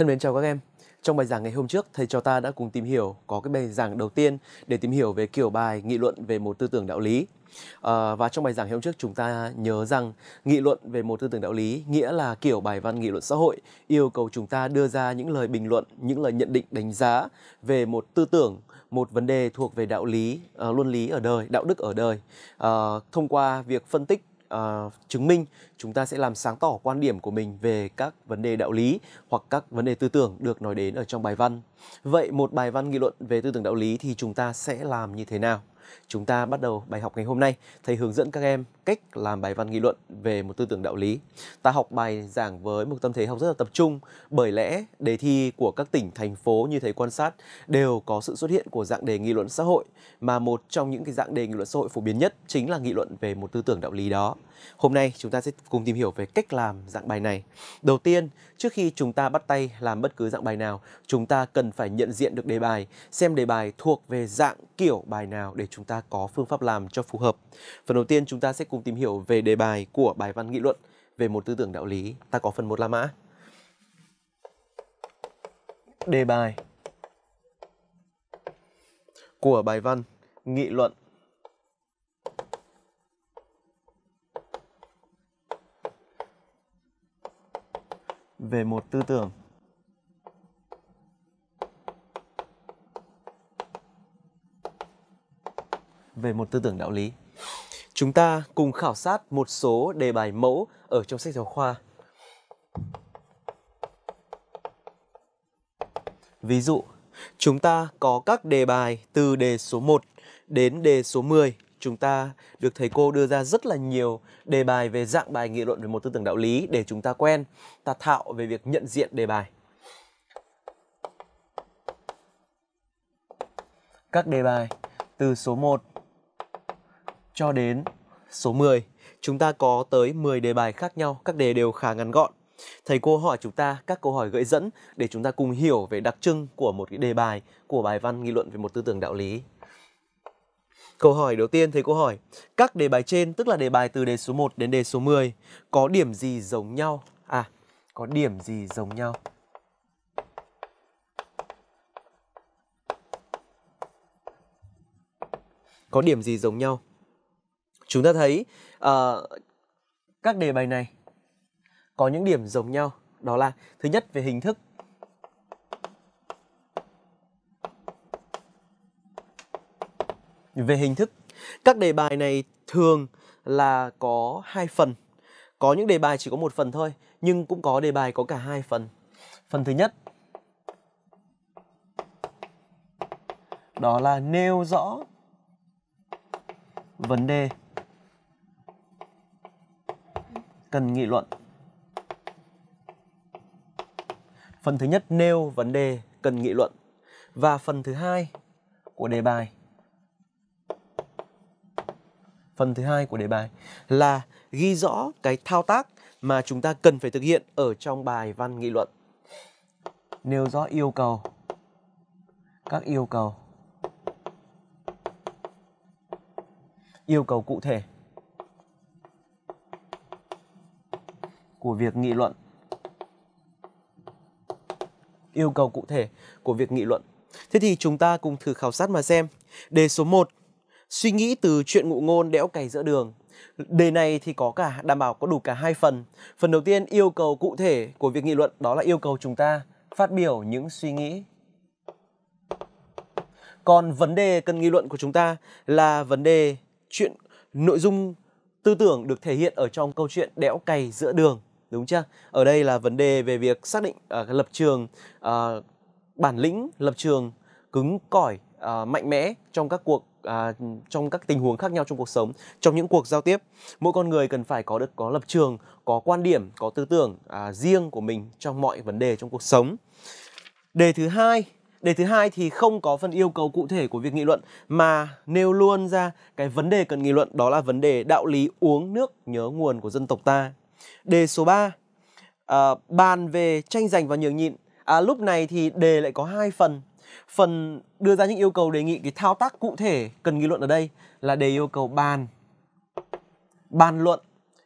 Thân mến chào các em. Trong bài giảng ngày hôm trước, thầy cho ta đã cùng tìm hiểu có cái bài giảng đầu tiên để tìm hiểu về kiểu bài nghị luận về một tư tưởng đạo lý. À, và trong bài giảng ngày hôm trước chúng ta nhớ rằng nghị luận về một tư tưởng đạo lý nghĩa là kiểu bài văn nghị luận xã hội yêu cầu chúng ta đưa ra những lời bình luận, những lời nhận định đánh giá về một tư tưởng, một vấn đề thuộc về đạo lý, uh, luân lý ở đời, đạo đức ở đời uh, thông qua việc phân tích uh, chứng minh chúng ta sẽ làm sáng tỏ quan điểm của mình về các vấn đề đạo lý hoặc các vấn đề tư tưởng được nói đến ở trong bài văn vậy một bài văn nghị luận về tư tưởng đạo lý thì chúng ta sẽ làm như thế nào Chúng ta bắt đầu bài học ngày hôm nay. Thầy hướng dẫn các em cách làm bài văn nghị luận về một tư tưởng đạo lý. Ta học bài giảng với một tâm thế học rất là tập trung bởi lẽ đề thi của các tỉnh thành phố như thầy quan sát đều có sự xuất hiện của dạng đề nghị luận xã hội mà một trong những cái dạng đề nghị luận xã hội phổ biến nhất chính là nghị luận về một tư tưởng đạo lý đó. Hôm nay chúng ta sẽ cùng tìm hiểu về cách làm dạng bài này. Đầu tiên, trước khi chúng ta bắt tay làm bất cứ dạng bài nào, chúng ta cần phải nhận diện được đề bài, xem đề bài thuộc về dạng kiểu bài nào để chúng ta có phương pháp làm cho phù hợp. Phần đầu tiên chúng ta sẽ cùng tìm hiểu về đề bài của bài văn nghị luận về một tư tưởng đạo lý. Ta có phần 1 La Mã. Đề bài của bài văn nghị luận về một tư tưởng về một tư tưởng đạo lý. Chúng ta cùng khảo sát một số đề bài mẫu ở trong sách giáo khoa. Ví dụ, chúng ta có các đề bài từ đề số 1 đến đề số 10 chúng ta được thầy cô đưa ra rất là nhiều đề bài về dạng bài nghị luận về một tư tưởng đạo lý để chúng ta quen, ta thạo về việc nhận diện đề bài. Các đề bài từ số 1 cho đến số 10, chúng ta có tới 10 đề bài khác nhau, các đề đều khá ngắn gọn. Thầy cô hỏi chúng ta các câu hỏi gợi dẫn để chúng ta cùng hiểu về đặc trưng của một cái đề bài của bài văn nghị luận về một tư tưởng đạo lý. Câu hỏi đầu tiên thầy cô hỏi, các đề bài trên tức là đề bài từ đề số 1 đến đề số 10 có điểm gì giống nhau? À, có điểm gì giống nhau? Có điểm gì giống nhau? Chúng ta thấy uh, các đề bài này có những điểm giống nhau, đó là thứ nhất về hình thức về hình thức các đề bài này thường là có hai phần có những đề bài chỉ có một phần thôi nhưng cũng có đề bài có cả hai phần phần thứ nhất đó là nêu rõ vấn đề cần nghị luận phần thứ nhất nêu vấn đề cần nghị luận và phần thứ hai của đề bài phần thứ hai của đề bài là ghi rõ cái thao tác mà chúng ta cần phải thực hiện ở trong bài văn nghị luận. Nêu rõ yêu cầu các yêu cầu yêu cầu cụ thể của việc nghị luận yêu cầu cụ thể của việc nghị luận. Thế thì chúng ta cùng thử khảo sát mà xem. Đề số 1 suy nghĩ từ chuyện ngụ ngôn đẽo cày giữa đường đề này thì có cả đảm bảo có đủ cả hai phần phần đầu tiên yêu cầu cụ thể của việc nghị luận đó là yêu cầu chúng ta phát biểu những suy nghĩ còn vấn đề cần nghị luận của chúng ta là vấn đề chuyện nội dung tư tưởng được thể hiện ở trong câu chuyện đẽo cày giữa đường đúng chưa ở đây là vấn đề về việc xác định uh, lập trường uh, bản lĩnh lập trường cứng cỏi uh, mạnh mẽ trong các cuộc à, trong các tình huống khác nhau trong cuộc sống trong những cuộc giao tiếp mỗi con người cần phải có được có lập trường có quan điểm có tư tưởng à, riêng của mình trong mọi vấn đề trong cuộc sống đề thứ hai đề thứ hai thì không có phần yêu cầu cụ thể của việc nghị luận mà nêu luôn ra cái vấn đề cần nghị luận đó là vấn đề đạo lý uống nước nhớ nguồn của dân tộc ta đề số 3 à, bàn về tranh giành và nhường nhịn à, lúc này thì đề lại có hai phần phần đưa ra những yêu cầu đề nghị cái thao tác cụ thể cần nghị luận ở đây là đề yêu cầu bàn bàn luận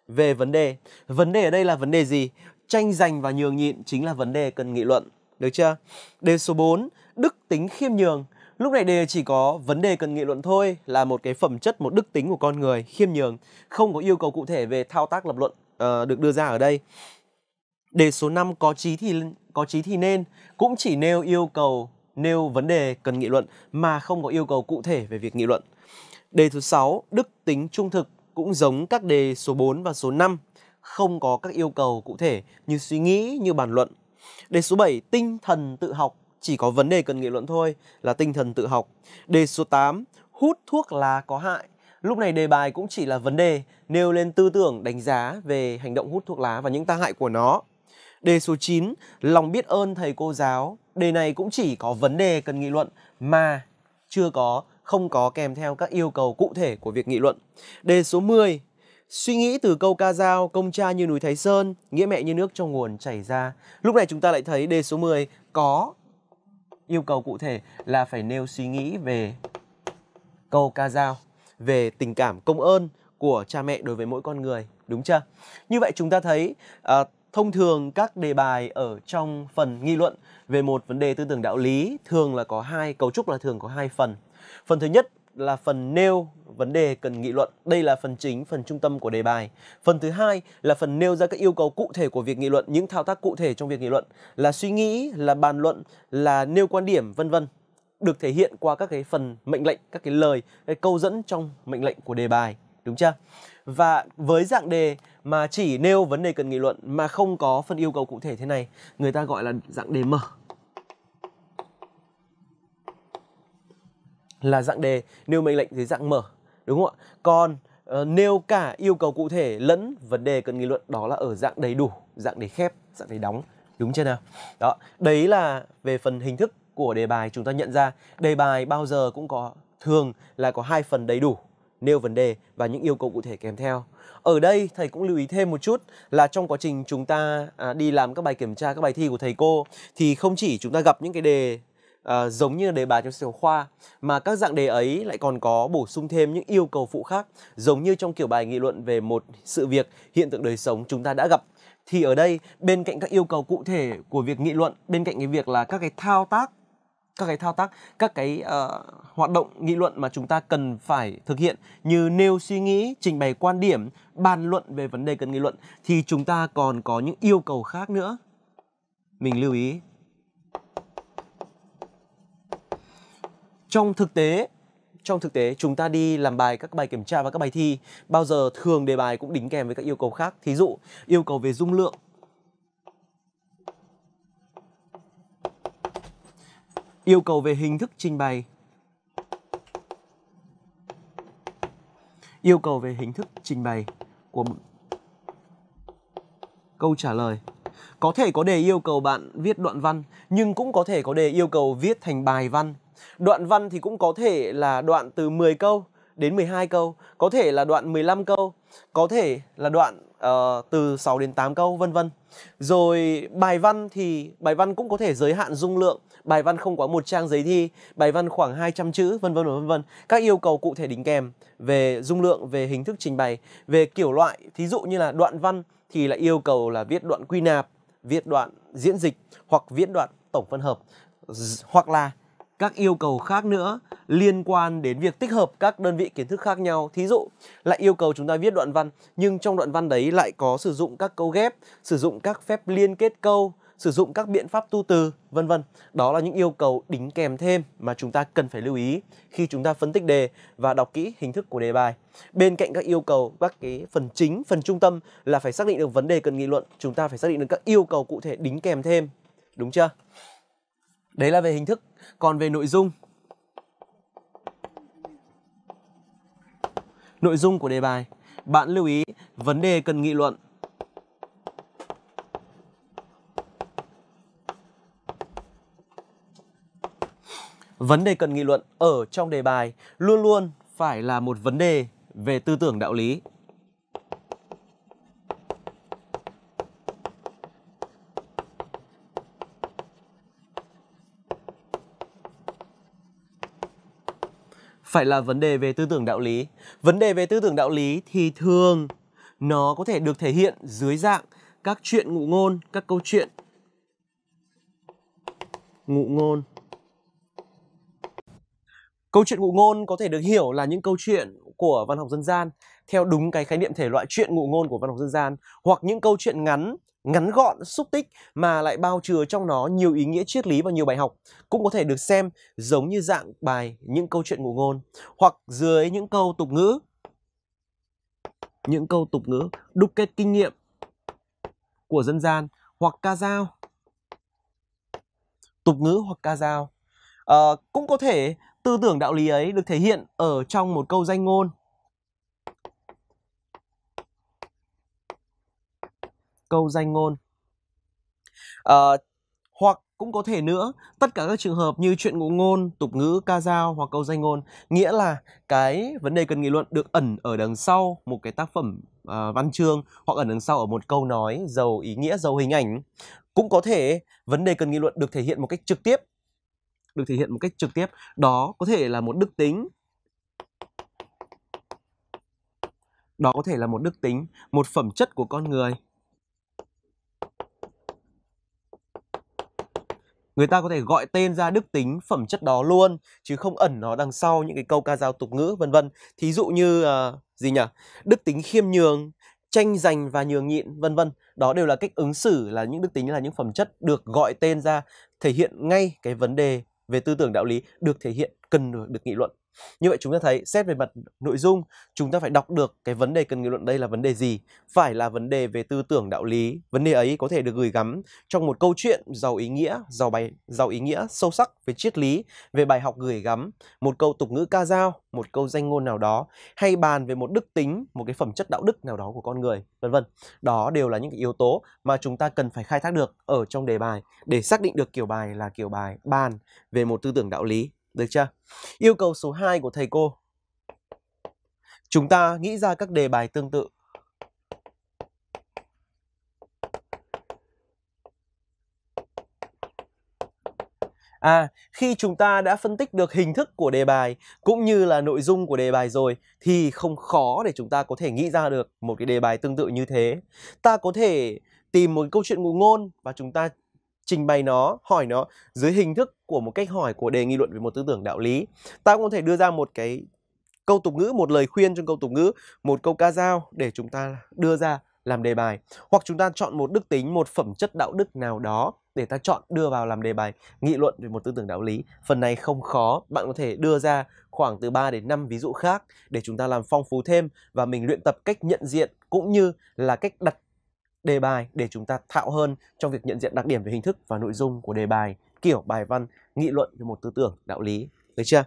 về vấn đề vấn đề ở đây là vấn đề gì tranh giành và nhường nhịn chính là vấn đề cần nghị luận được chưa đề số 4 đức tính khiêm nhường lúc này đề chỉ có vấn đề cần nghị luận thôi là một cái phẩm chất một đức tính của con người khiêm nhường không có yêu cầu cụ thể về thao tác lập luận uh, được đưa ra ở đây đề số 5 có trí thì có trí thì nên cũng chỉ nêu yêu cầu nêu vấn đề cần nghị luận mà không có yêu cầu cụ thể về việc nghị luận. Đề thứ 6, đức tính trung thực cũng giống các đề số 4 và số 5, không có các yêu cầu cụ thể như suy nghĩ, như bàn luận. Đề số 7, tinh thần tự học, chỉ có vấn đề cần nghị luận thôi là tinh thần tự học. Đề số 8, hút thuốc lá có hại. Lúc này đề bài cũng chỉ là vấn đề nêu lên tư tưởng đánh giá về hành động hút thuốc lá và những tác hại của nó. Đề số 9, lòng biết ơn thầy cô giáo. Đề này cũng chỉ có vấn đề cần nghị luận mà chưa có, không có kèm theo các yêu cầu cụ thể của việc nghị luận. Đề số 10, Suy nghĩ từ câu ca dao, công cha như núi Thái Sơn, nghĩa mẹ như nước trong nguồn chảy ra. Lúc này chúng ta lại thấy đề số 10 có yêu cầu cụ thể là phải nêu suy nghĩ về câu ca dao, về tình cảm công ơn của cha mẹ đối với mỗi con người, đúng chưa? Như vậy chúng ta thấy uh, Thông thường các đề bài ở trong phần nghị luận về một vấn đề tư tưởng đạo lý thường là có hai cấu trúc là thường có hai phần. Phần thứ nhất là phần nêu vấn đề cần nghị luận. Đây là phần chính, phần trung tâm của đề bài. Phần thứ hai là phần nêu ra các yêu cầu cụ thể của việc nghị luận, những thao tác cụ thể trong việc nghị luận là suy nghĩ, là bàn luận, là nêu quan điểm vân vân được thể hiện qua các cái phần mệnh lệnh, các cái lời, cái câu dẫn trong mệnh lệnh của đề bài đúng chưa? Và với dạng đề mà chỉ nêu vấn đề cần nghị luận mà không có phần yêu cầu cụ thể thế này, người ta gọi là dạng đề mở. Là dạng đề nêu mệnh lệnh dưới dạng mở, đúng không ạ? Còn uh, nêu cả yêu cầu cụ thể lẫn vấn đề cần nghị luận đó là ở dạng đầy đủ, dạng đề khép, dạng đề đóng, đúng chưa nào? Đó, đấy là về phần hình thức của đề bài chúng ta nhận ra đề bài bao giờ cũng có thường là có hai phần đầy đủ nêu vấn đề và những yêu cầu cụ thể kèm theo. Ở đây thầy cũng lưu ý thêm một chút là trong quá trình chúng ta à, đi làm các bài kiểm tra, các bài thi của thầy cô thì không chỉ chúng ta gặp những cái đề à, giống như là đề bài trong sách giáo khoa mà các dạng đề ấy lại còn có bổ sung thêm những yêu cầu phụ khác giống như trong kiểu bài nghị luận về một sự việc hiện tượng đời sống chúng ta đã gặp thì ở đây bên cạnh các yêu cầu cụ thể của việc nghị luận bên cạnh cái việc là các cái thao tác các cái thao tác các cái uh, hoạt động nghị luận mà chúng ta cần phải thực hiện như nêu suy nghĩ trình bày quan điểm bàn luận về vấn đề cần nghị luận thì chúng ta còn có những yêu cầu khác nữa mình lưu ý trong thực tế trong thực tế chúng ta đi làm bài các bài kiểm tra và các bài thi bao giờ thường đề bài cũng đính kèm với các yêu cầu khác thí dụ yêu cầu về dung lượng Yêu cầu về hình thức trình bày. Yêu cầu về hình thức trình bày của câu trả lời. Có thể có đề yêu cầu bạn viết đoạn văn, nhưng cũng có thể có đề yêu cầu viết thành bài văn. Đoạn văn thì cũng có thể là đoạn từ 10 câu đến 12 câu, có thể là đoạn 15 câu, có thể là đoạn uh, từ 6 đến 8 câu vân vân. Rồi bài văn thì bài văn cũng có thể giới hạn dung lượng bài văn không quá một trang giấy thi, bài văn khoảng 200 chữ, vân vân vân vân. Các yêu cầu cụ thể đính kèm về dung lượng, về hình thức trình bày, về kiểu loại, thí dụ như là đoạn văn thì là yêu cầu là viết đoạn quy nạp, viết đoạn diễn dịch hoặc viết đoạn tổng phân hợp hoặc là các yêu cầu khác nữa liên quan đến việc tích hợp các đơn vị kiến thức khác nhau. Thí dụ lại yêu cầu chúng ta viết đoạn văn nhưng trong đoạn văn đấy lại có sử dụng các câu ghép, sử dụng các phép liên kết câu, sử dụng các biện pháp tu từ, vân vân. Đó là những yêu cầu đính kèm thêm mà chúng ta cần phải lưu ý khi chúng ta phân tích đề và đọc kỹ hình thức của đề bài. Bên cạnh các yêu cầu các cái phần chính, phần trung tâm là phải xác định được vấn đề cần nghị luận, chúng ta phải xác định được các yêu cầu cụ thể đính kèm thêm. Đúng chưa? Đấy là về hình thức, còn về nội dung Nội dung của đề bài Bạn lưu ý vấn đề cần nghị luận vấn đề cần nghị luận ở trong đề bài luôn luôn phải là một vấn đề về tư tưởng đạo lý. Phải là vấn đề về tư tưởng đạo lý. Vấn đề về tư tưởng đạo lý thì thường nó có thể được thể hiện dưới dạng các chuyện ngụ ngôn, các câu chuyện ngụ ngôn Câu chuyện ngụ ngôn có thể được hiểu là những câu chuyện của văn học dân gian theo đúng cái khái niệm thể loại chuyện ngụ ngôn của văn học dân gian hoặc những câu chuyện ngắn ngắn gọn, xúc tích mà lại bao chứa trong nó nhiều ý nghĩa triết lý và nhiều bài học cũng có thể được xem giống như dạng bài những câu chuyện ngụ ngôn hoặc dưới những câu tục ngữ những câu tục ngữ đúc kết kinh nghiệm của dân gian hoặc ca dao tục ngữ hoặc ca dao à, cũng có thể Tư tưởng đạo lý ấy được thể hiện ở trong một câu danh ngôn. Câu danh ngôn. À, hoặc cũng có thể nữa, tất cả các trường hợp như chuyện ngụ ngôn, tục ngữ, ca dao hoặc câu danh ngôn, nghĩa là cái vấn đề cần nghị luận được ẩn ở đằng sau một cái tác phẩm uh, văn chương hoặc ẩn đằng sau ở một câu nói giàu ý nghĩa, giàu hình ảnh. Cũng có thể vấn đề cần nghị luận được thể hiện một cách trực tiếp được thể hiện một cách trực tiếp đó có thể là một đức tính đó có thể là một đức tính một phẩm chất của con người người ta có thể gọi tên ra đức tính phẩm chất đó luôn chứ không ẩn nó đằng sau những cái câu ca dao tục ngữ vân vân thí dụ như uh, gì nhỉ đức tính khiêm nhường tranh giành và nhường nhịn vân vân đó đều là cách ứng xử là những đức tính là những phẩm chất được gọi tên ra thể hiện ngay cái vấn đề về tư tưởng đạo lý được thể hiện cần được nghị luận như vậy chúng ta thấy xét về mặt nội dung, chúng ta phải đọc được cái vấn đề cần nghị luận đây là vấn đề gì, phải là vấn đề về tư tưởng đạo lý. Vấn đề ấy có thể được gửi gắm trong một câu chuyện giàu ý nghĩa, giàu bài giàu ý nghĩa sâu sắc về triết lý, về bài học gửi gắm, một câu tục ngữ ca dao, một câu danh ngôn nào đó hay bàn về một đức tính, một cái phẩm chất đạo đức nào đó của con người, vân vân. Đó đều là những cái yếu tố mà chúng ta cần phải khai thác được ở trong đề bài để xác định được kiểu bài là kiểu bài bàn về một tư tưởng đạo lý được chưa? Yêu cầu số 2 của thầy cô. Chúng ta nghĩ ra các đề bài tương tự. À, khi chúng ta đã phân tích được hình thức của đề bài cũng như là nội dung của đề bài rồi thì không khó để chúng ta có thể nghĩ ra được một cái đề bài tương tự như thế. Ta có thể tìm một câu chuyện ngụ ngôn và chúng ta trình bày nó, hỏi nó dưới hình thức của một cách hỏi của đề nghị luận về một tư tưởng đạo lý. Ta cũng có thể đưa ra một cái câu tục ngữ, một lời khuyên trong câu tục ngữ, một câu ca dao để chúng ta đưa ra làm đề bài. Hoặc chúng ta chọn một đức tính, một phẩm chất đạo đức nào đó để ta chọn đưa vào làm đề bài nghị luận về một tư tưởng đạo lý. Phần này không khó, bạn có thể đưa ra khoảng từ 3 đến 5 ví dụ khác để chúng ta làm phong phú thêm và mình luyện tập cách nhận diện cũng như là cách đặt đề bài để chúng ta thạo hơn trong việc nhận diện đặc điểm về hình thức và nội dung của đề bài, kiểu bài văn, nghị luận về một tư tưởng, đạo lý. Được chưa?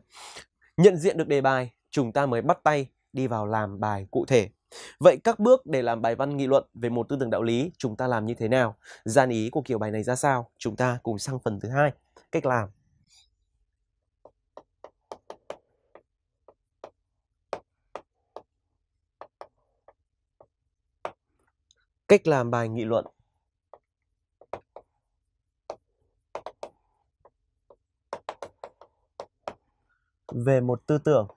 Nhận diện được đề bài, chúng ta mới bắt tay đi vào làm bài cụ thể. Vậy các bước để làm bài văn nghị luận về một tư tưởng đạo lý chúng ta làm như thế nào? Gian ý của kiểu bài này ra sao? Chúng ta cùng sang phần thứ hai, cách làm. Cách làm bài nghị luận về một tư tưởng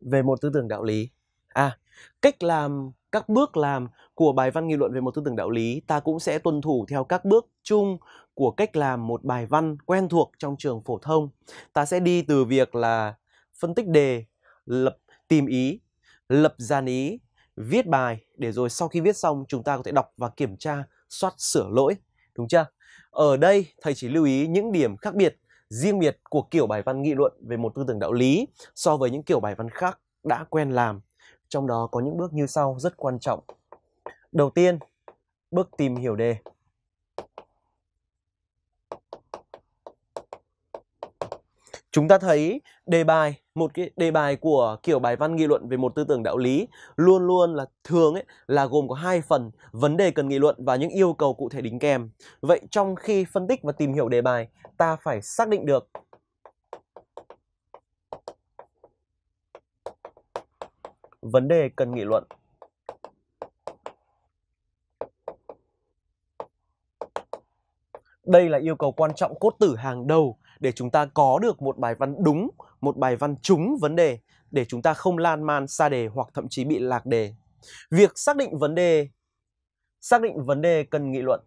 về một tư tưởng đạo lý à cách làm các bước làm của bài văn nghị luận về một tư tưởng đạo lý ta cũng sẽ tuân thủ theo các bước chung của cách làm một bài văn quen thuộc trong trường phổ thông ta sẽ đi từ việc là phân tích đề lập tìm ý lập dàn ý viết bài để rồi sau khi viết xong chúng ta có thể đọc và kiểm tra soát sửa lỗi đúng chưa ở đây thầy chỉ lưu ý những điểm khác biệt riêng biệt của kiểu bài văn nghị luận về một tư tưởng đạo lý so với những kiểu bài văn khác đã quen làm trong đó có những bước như sau rất quan trọng. Đầu tiên, bước tìm hiểu đề. Chúng ta thấy đề bài, một cái đề bài của kiểu bài văn nghị luận về một tư tưởng đạo lý luôn luôn là thường ấy là gồm có hai phần, vấn đề cần nghị luận và những yêu cầu cụ thể đính kèm. Vậy trong khi phân tích và tìm hiểu đề bài, ta phải xác định được vấn đề cần nghị luận. Đây là yêu cầu quan trọng cốt tử hàng đầu để chúng ta có được một bài văn đúng, một bài văn trúng vấn đề để chúng ta không lan man xa đề hoặc thậm chí bị lạc đề. Việc xác định vấn đề xác định vấn đề cần nghị luận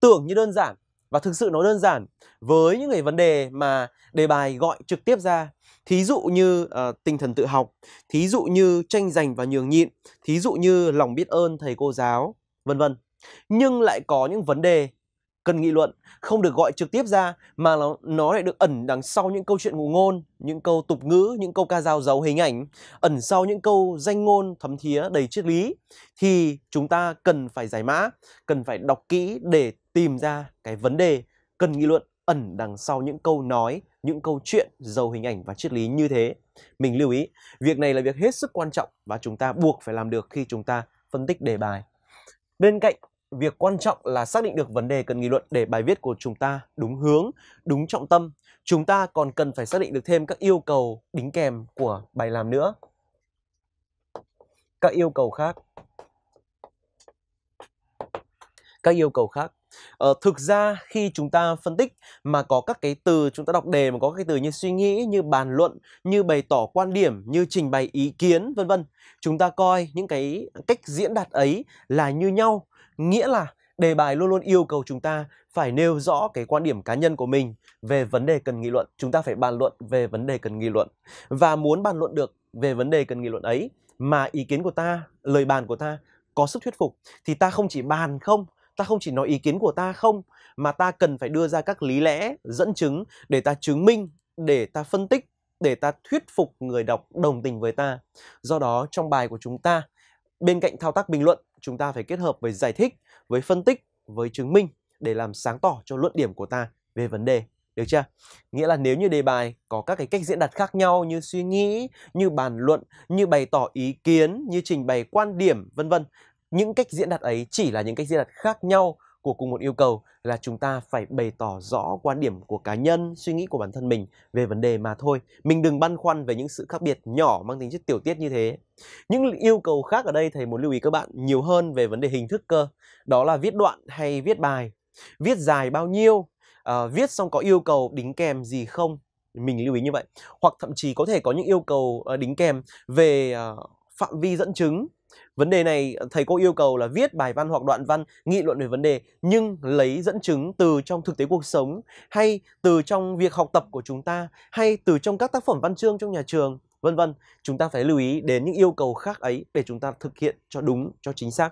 tưởng như đơn giản và thực sự nó đơn giản với những cái vấn đề mà đề bài gọi trực tiếp ra thí dụ như uh, tinh thần tự học thí dụ như tranh giành và nhường nhịn thí dụ như lòng biết ơn thầy cô giáo vân vân nhưng lại có những vấn đề cần nghị luận không được gọi trực tiếp ra mà nó, nó lại được ẩn đằng sau những câu chuyện ngụ ngôn những câu tục ngữ những câu ca dao giàu hình ảnh ẩn sau những câu danh ngôn thấm thía đầy triết lý thì chúng ta cần phải giải mã cần phải đọc kỹ để tìm ra cái vấn đề cần nghị luận ẩn đằng sau những câu nói những câu chuyện giàu hình ảnh và triết lý như thế mình lưu ý việc này là việc hết sức quan trọng và chúng ta buộc phải làm được khi chúng ta phân tích đề bài bên cạnh việc quan trọng là xác định được vấn đề cần nghị luận để bài viết của chúng ta đúng hướng, đúng trọng tâm. Chúng ta còn cần phải xác định được thêm các yêu cầu đính kèm của bài làm nữa. Các yêu cầu khác. Các yêu cầu khác. Ờ, thực ra khi chúng ta phân tích mà có các cái từ chúng ta đọc đề mà có cái từ như suy nghĩ, như bàn luận, như bày tỏ quan điểm, như trình bày ý kiến vân vân, chúng ta coi những cái cách diễn đạt ấy là như nhau Nghĩa là đề bài luôn luôn yêu cầu chúng ta phải nêu rõ cái quan điểm cá nhân của mình về vấn đề cần nghị luận. Chúng ta phải bàn luận về vấn đề cần nghị luận. Và muốn bàn luận được về vấn đề cần nghị luận ấy mà ý kiến của ta, lời bàn của ta có sức thuyết phục thì ta không chỉ bàn không ta không chỉ nói ý kiến của ta không mà ta cần phải đưa ra các lý lẽ dẫn chứng để ta chứng minh để ta phân tích để ta thuyết phục người đọc đồng tình với ta do đó trong bài của chúng ta bên cạnh thao tác bình luận chúng ta phải kết hợp với giải thích, với phân tích, với chứng minh để làm sáng tỏ cho luận điểm của ta về vấn đề. Được chưa? Nghĩa là nếu như đề bài có các cái cách diễn đạt khác nhau như suy nghĩ, như bàn luận, như bày tỏ ý kiến, như trình bày quan điểm, vân vân. Những cách diễn đạt ấy chỉ là những cách diễn đạt khác nhau của cùng một yêu cầu là chúng ta phải bày tỏ rõ quan điểm của cá nhân, suy nghĩ của bản thân mình về vấn đề mà thôi. Mình đừng băn khoăn về những sự khác biệt nhỏ mang tính chất tiểu tiết như thế. Những yêu cầu khác ở đây thầy muốn lưu ý các bạn nhiều hơn về vấn đề hình thức cơ. Đó là viết đoạn hay viết bài, viết dài bao nhiêu, à, viết xong có yêu cầu đính kèm gì không. Mình lưu ý như vậy. Hoặc thậm chí có thể có những yêu cầu ờ, đính kèm về ờ, phạm vi dẫn chứng Vấn đề này ờ, thầy cô yêu cầu là viết bài văn hoặc đoạn văn nghị luận về vấn đề nhưng lấy dẫn chứng từ trong thực tế cuộc sống hay từ trong việc học tập của chúng ta hay từ trong các tác phẩm văn chương trong nhà trường vân vân. Chúng ta phải lưu ý đến những yêu cầu khác ấy để chúng ta thực hiện cho đúng, cho chính xác.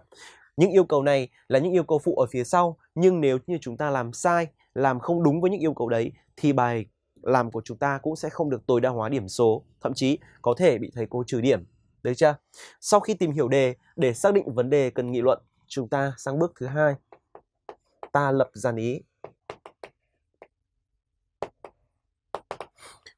Những yêu cầu này là những yêu cầu phụ ở phía sau nhưng nếu như chúng ta làm sai, làm không đúng với những yêu cầu đấy thì bài làm của chúng ta cũng sẽ không được tối đa hóa điểm số, thậm chí có thể bị thầy cô trừ điểm đấy chưa? Sau khi tìm hiểu đề để xác định vấn đề cần nghị luận, chúng ta sang bước thứ hai. Ta lập dàn ý.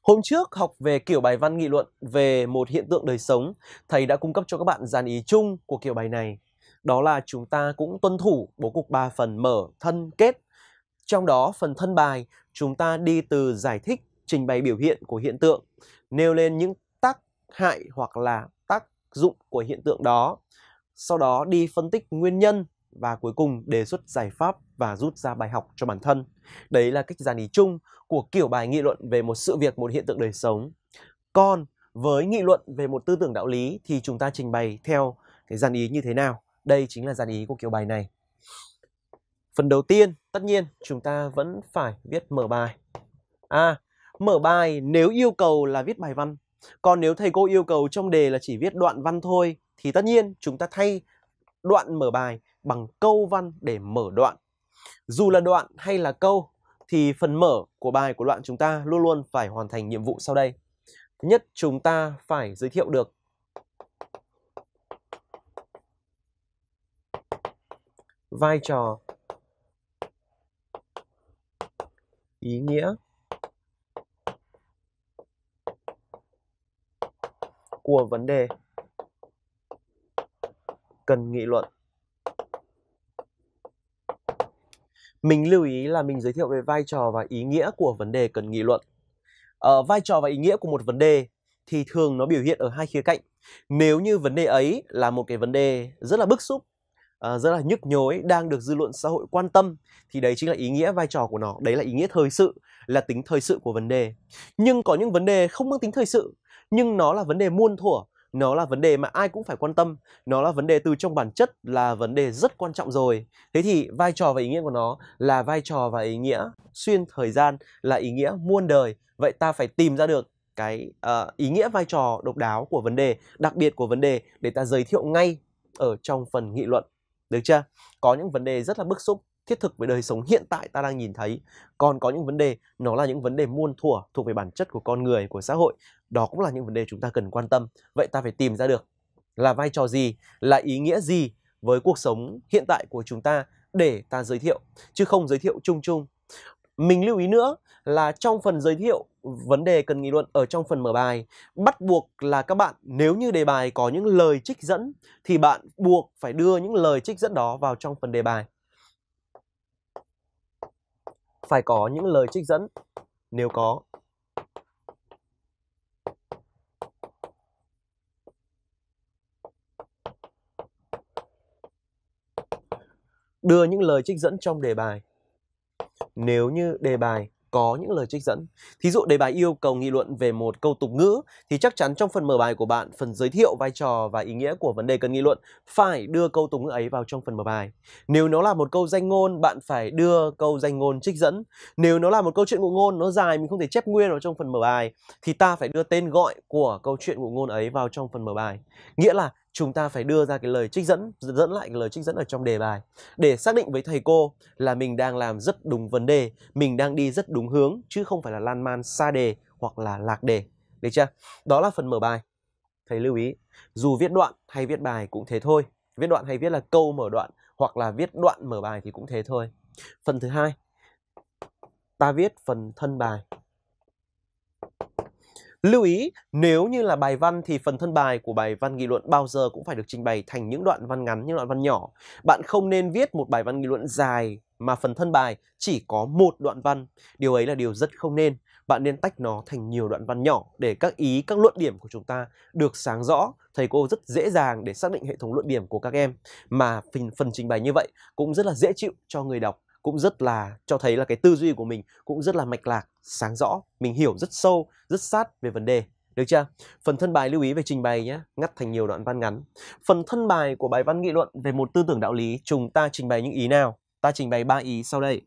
Hôm trước học về kiểu bài văn nghị luận về một hiện tượng đời sống, thầy đã cung cấp cho các bạn dàn ý chung của kiểu bài này. Đó là chúng ta cũng tuân thủ bố cục 3 phần mở, thân, kết. Trong đó phần thân bài chúng ta đi từ giải thích trình bày biểu hiện của hiện tượng, nêu lên những tác hại hoặc là dụng của hiện tượng đó, sau đó đi phân tích nguyên nhân và cuối cùng đề xuất giải pháp và rút ra bài học cho bản thân. Đấy là cách giản ý chung của kiểu bài nghị luận về một sự việc, một hiện tượng đời sống. Còn với nghị luận về một tư tưởng đạo lý thì chúng ta trình bày theo cái giản ý như thế nào? Đây chính là giản ý của kiểu bài này. Phần đầu tiên, tất nhiên chúng ta vẫn phải viết mở bài. À, mở bài nếu yêu cầu là viết bài văn còn nếu thầy cô yêu cầu trong đề là chỉ viết đoạn văn thôi thì tất nhiên chúng ta thay đoạn mở bài bằng câu văn để mở đoạn. Dù là đoạn hay là câu thì phần mở của bài của đoạn chúng ta luôn luôn phải hoàn thành nhiệm vụ sau đây. Thứ nhất, chúng ta phải giới thiệu được vai trò ý nghĩa của vấn đề cần nghị luận. Mình lưu ý là mình giới thiệu về vai trò và ý nghĩa của vấn đề cần nghị luận. ở ờ, vai trò và ý nghĩa của một vấn đề thì thường nó biểu hiện ở hai khía cạnh. Nếu như vấn đề ấy là một cái vấn đề rất là bức xúc, ờ, rất là nhức nhối đang được dư luận xã hội quan tâm thì đấy chính là ý nghĩa vai trò của nó, đấy là ý nghĩa thời sự, là tính thời sự của vấn đề. Nhưng có những vấn đề không mang tính thời sự nhưng nó là vấn đề muôn thuở nó là vấn đề mà ai cũng phải quan tâm nó là vấn đề từ trong bản chất là vấn đề rất quan trọng rồi thế thì vai trò và ý nghĩa của nó là vai trò và ý nghĩa xuyên thời gian là ý nghĩa muôn đời vậy ta phải tìm ra được cái uh, ý nghĩa vai trò độc đáo của vấn đề đặc biệt của vấn đề để ta giới thiệu ngay ở trong phần nghị luận được chưa có những vấn đề rất là bức xúc thiết thực với đời sống hiện tại ta đang nhìn thấy còn có những vấn đề nó là những vấn đề muôn thuở thuộc về bản chất của con người của xã hội đó cũng là những vấn đề chúng ta cần quan tâm vậy ta phải tìm ra được là vai trò gì là ý nghĩa gì với cuộc sống hiện tại của chúng ta để ta giới thiệu chứ không giới thiệu chung chung mình lưu ý nữa là trong phần giới thiệu vấn đề cần nghị luận ở trong phần mở bài bắt buộc là các bạn nếu như đề bài có những lời trích dẫn thì bạn buộc phải đưa những lời trích dẫn đó vào trong phần đề bài phải có những lời trích dẫn nếu có. Đưa những lời trích dẫn trong đề bài. Nếu như đề bài có những lời trích dẫn. Thí dụ đề bài yêu cầu nghị luận về một câu tục ngữ thì chắc chắn trong phần mở bài của bạn, phần giới thiệu vai trò và ý nghĩa của vấn đề cần nghị luận phải đưa câu tục ngữ ấy vào trong phần mở bài. Nếu nó là một câu danh ngôn, bạn phải đưa câu danh ngôn trích dẫn. Nếu nó là một câu chuyện ngụ ngôn nó dài mình không thể chép nguyên vào trong phần mở bài thì ta phải đưa tên gọi của câu chuyện ngụ ngôn ấy vào trong phần mở bài. Nghĩa là chúng ta phải đưa ra cái lời trích dẫn dẫn lại cái lời trích dẫn ở trong đề bài để xác định với thầy cô là mình đang làm rất đúng vấn đề mình đang đi rất đúng hướng chứ không phải là lan man xa đề hoặc là lạc đề được chưa đó là phần mở bài thầy lưu ý dù viết đoạn hay viết bài cũng thế thôi viết đoạn hay viết là câu mở đoạn hoặc là viết đoạn mở bài thì cũng thế thôi phần thứ hai ta viết phần thân bài Lưu ý, nếu như là bài văn thì phần thân bài của bài văn nghị luận bao giờ cũng phải được trình bày thành những đoạn văn ngắn, những đoạn văn nhỏ. Bạn không nên viết một bài văn nghị luận dài mà phần thân bài chỉ có một đoạn văn. Điều ấy là điều rất không nên. Bạn nên tách nó thành nhiều đoạn văn nhỏ để các ý, các luận điểm của chúng ta được sáng rõ. Thầy cô rất dễ dàng để xác định hệ thống luận điểm của các em. Mà phần, phần trình bày như vậy cũng rất là dễ chịu cho người đọc cũng rất là cho thấy là cái tư duy của mình cũng rất là mạch lạc, sáng rõ, mình hiểu rất sâu, rất sát về vấn đề. Được chưa? Phần thân bài lưu ý về trình bày nhé, ngắt thành nhiều đoạn văn ngắn. Phần thân bài của bài văn nghị luận về một tư tưởng đạo lý, chúng ta trình bày những ý nào? Ta trình bày ba ý sau đây.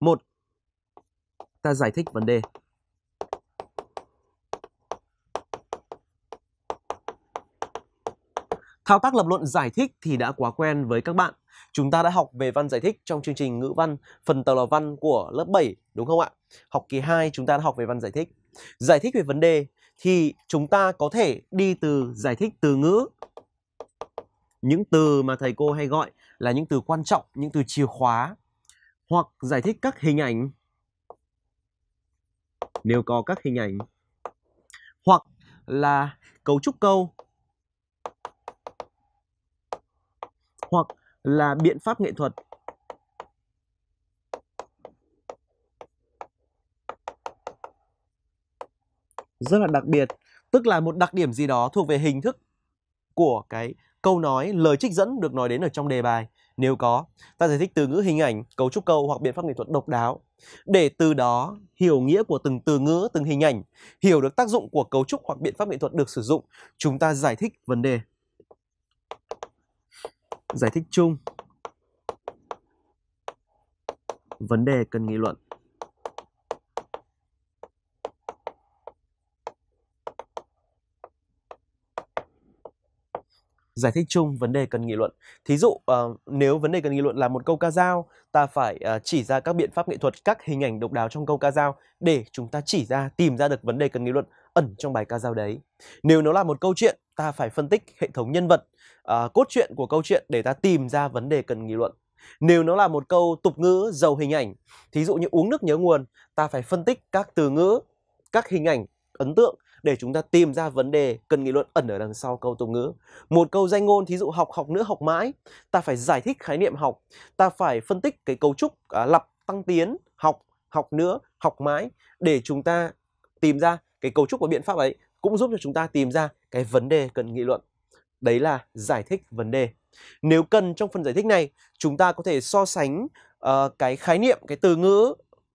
Một, ta giải thích vấn đề. Thao tác lập luận giải thích thì đã quá quen với các bạn. Chúng ta đã học về văn giải thích trong chương trình ngữ văn phần tờ lò văn của lớp 7 đúng không ạ? Học kỳ 2 chúng ta đã học về văn giải thích. Giải thích về vấn đề thì chúng ta có thể đi từ giải thích từ ngữ những từ mà thầy cô hay gọi là những từ quan trọng, những từ chìa khóa hoặc giải thích các hình ảnh nếu có các hình ảnh hoặc là cấu trúc câu hoặc là biện pháp nghệ thuật rất là đặc biệt tức là một đặc điểm gì đó thuộc về hình thức của cái câu nói lời trích dẫn được nói đến ở trong đề bài nếu có ta giải thích từ ngữ hình ảnh cấu trúc câu hoặc biện pháp nghệ thuật độc đáo để từ đó hiểu nghĩa của từng từ ngữ từng hình ảnh hiểu được tác dụng của cấu trúc hoặc biện pháp nghệ thuật được sử dụng chúng ta giải thích vấn đề Giải thích chung Vấn đề cần nghị luận giải thích chung vấn đề cần nghị luận. Thí dụ uh, nếu vấn đề cần nghị luận là một câu ca dao, ta phải uh, chỉ ra các biện pháp nghệ thuật, các hình ảnh độc đáo trong câu ca dao để chúng ta chỉ ra tìm ra được vấn đề cần nghị luận ẩn trong bài ca dao đấy. Nếu nó là một câu chuyện ta phải phân tích hệ thống nhân vật à, cốt truyện của câu chuyện để ta tìm ra vấn đề cần nghị luận nếu nó là một câu tục ngữ giàu hình ảnh thí dụ như uống nước nhớ nguồn ta phải phân tích các từ ngữ các hình ảnh ấn tượng để chúng ta tìm ra vấn đề cần nghị luận ẩn ở đằng sau câu tục ngữ. Một câu danh ngôn thí dụ học học nữa học mãi, ta phải giải thích khái niệm học, ta phải phân tích cái cấu trúc à, lặp tăng tiến, học, học nữa, học mãi để chúng ta tìm ra cái cấu trúc và biện pháp ấy cũng giúp cho chúng ta tìm ra cái vấn đề cần nghị luận. Đấy là giải thích vấn đề. Nếu cần trong phần giải thích này, chúng ta có thể so sánh uh, cái khái niệm, cái từ ngữ,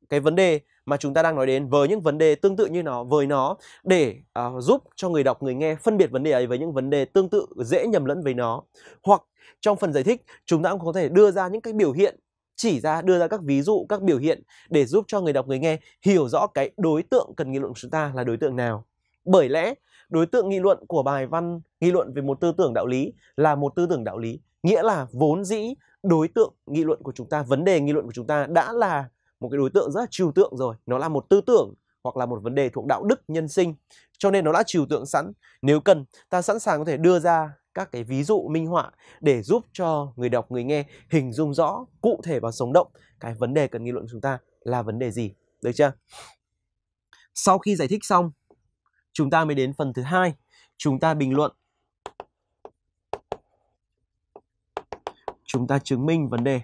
cái vấn đề mà chúng ta đang nói đến với những vấn đề tương tự như nó với nó để uh, giúp cho người đọc người nghe phân biệt vấn đề ấy với những vấn đề tương tự dễ nhầm lẫn với nó hoặc trong phần giải thích chúng ta cũng có thể đưa ra những cái biểu hiện chỉ ra đưa ra các ví dụ các biểu hiện để giúp cho người đọc người nghe hiểu rõ cái đối tượng cần nghị luận của chúng ta là đối tượng nào bởi lẽ đối tượng nghị luận của bài văn nghị luận về một tư tưởng đạo lý là một tư tưởng đạo lý nghĩa là vốn dĩ đối tượng nghị luận của chúng ta vấn đề nghị luận của chúng ta đã là một cái đối tượng rất là trừu tượng rồi nó là một tư tưởng hoặc là một vấn đề thuộc đạo đức nhân sinh cho nên nó đã trừu tượng sẵn nếu cần ta sẵn sàng có thể đưa ra các cái ví dụ minh họa để giúp cho người đọc người nghe hình dung rõ cụ thể và sống động cái vấn đề cần nghị luận của chúng ta là vấn đề gì được chưa sau khi giải thích xong chúng ta mới đến phần thứ hai chúng ta bình luận chúng ta chứng minh vấn đề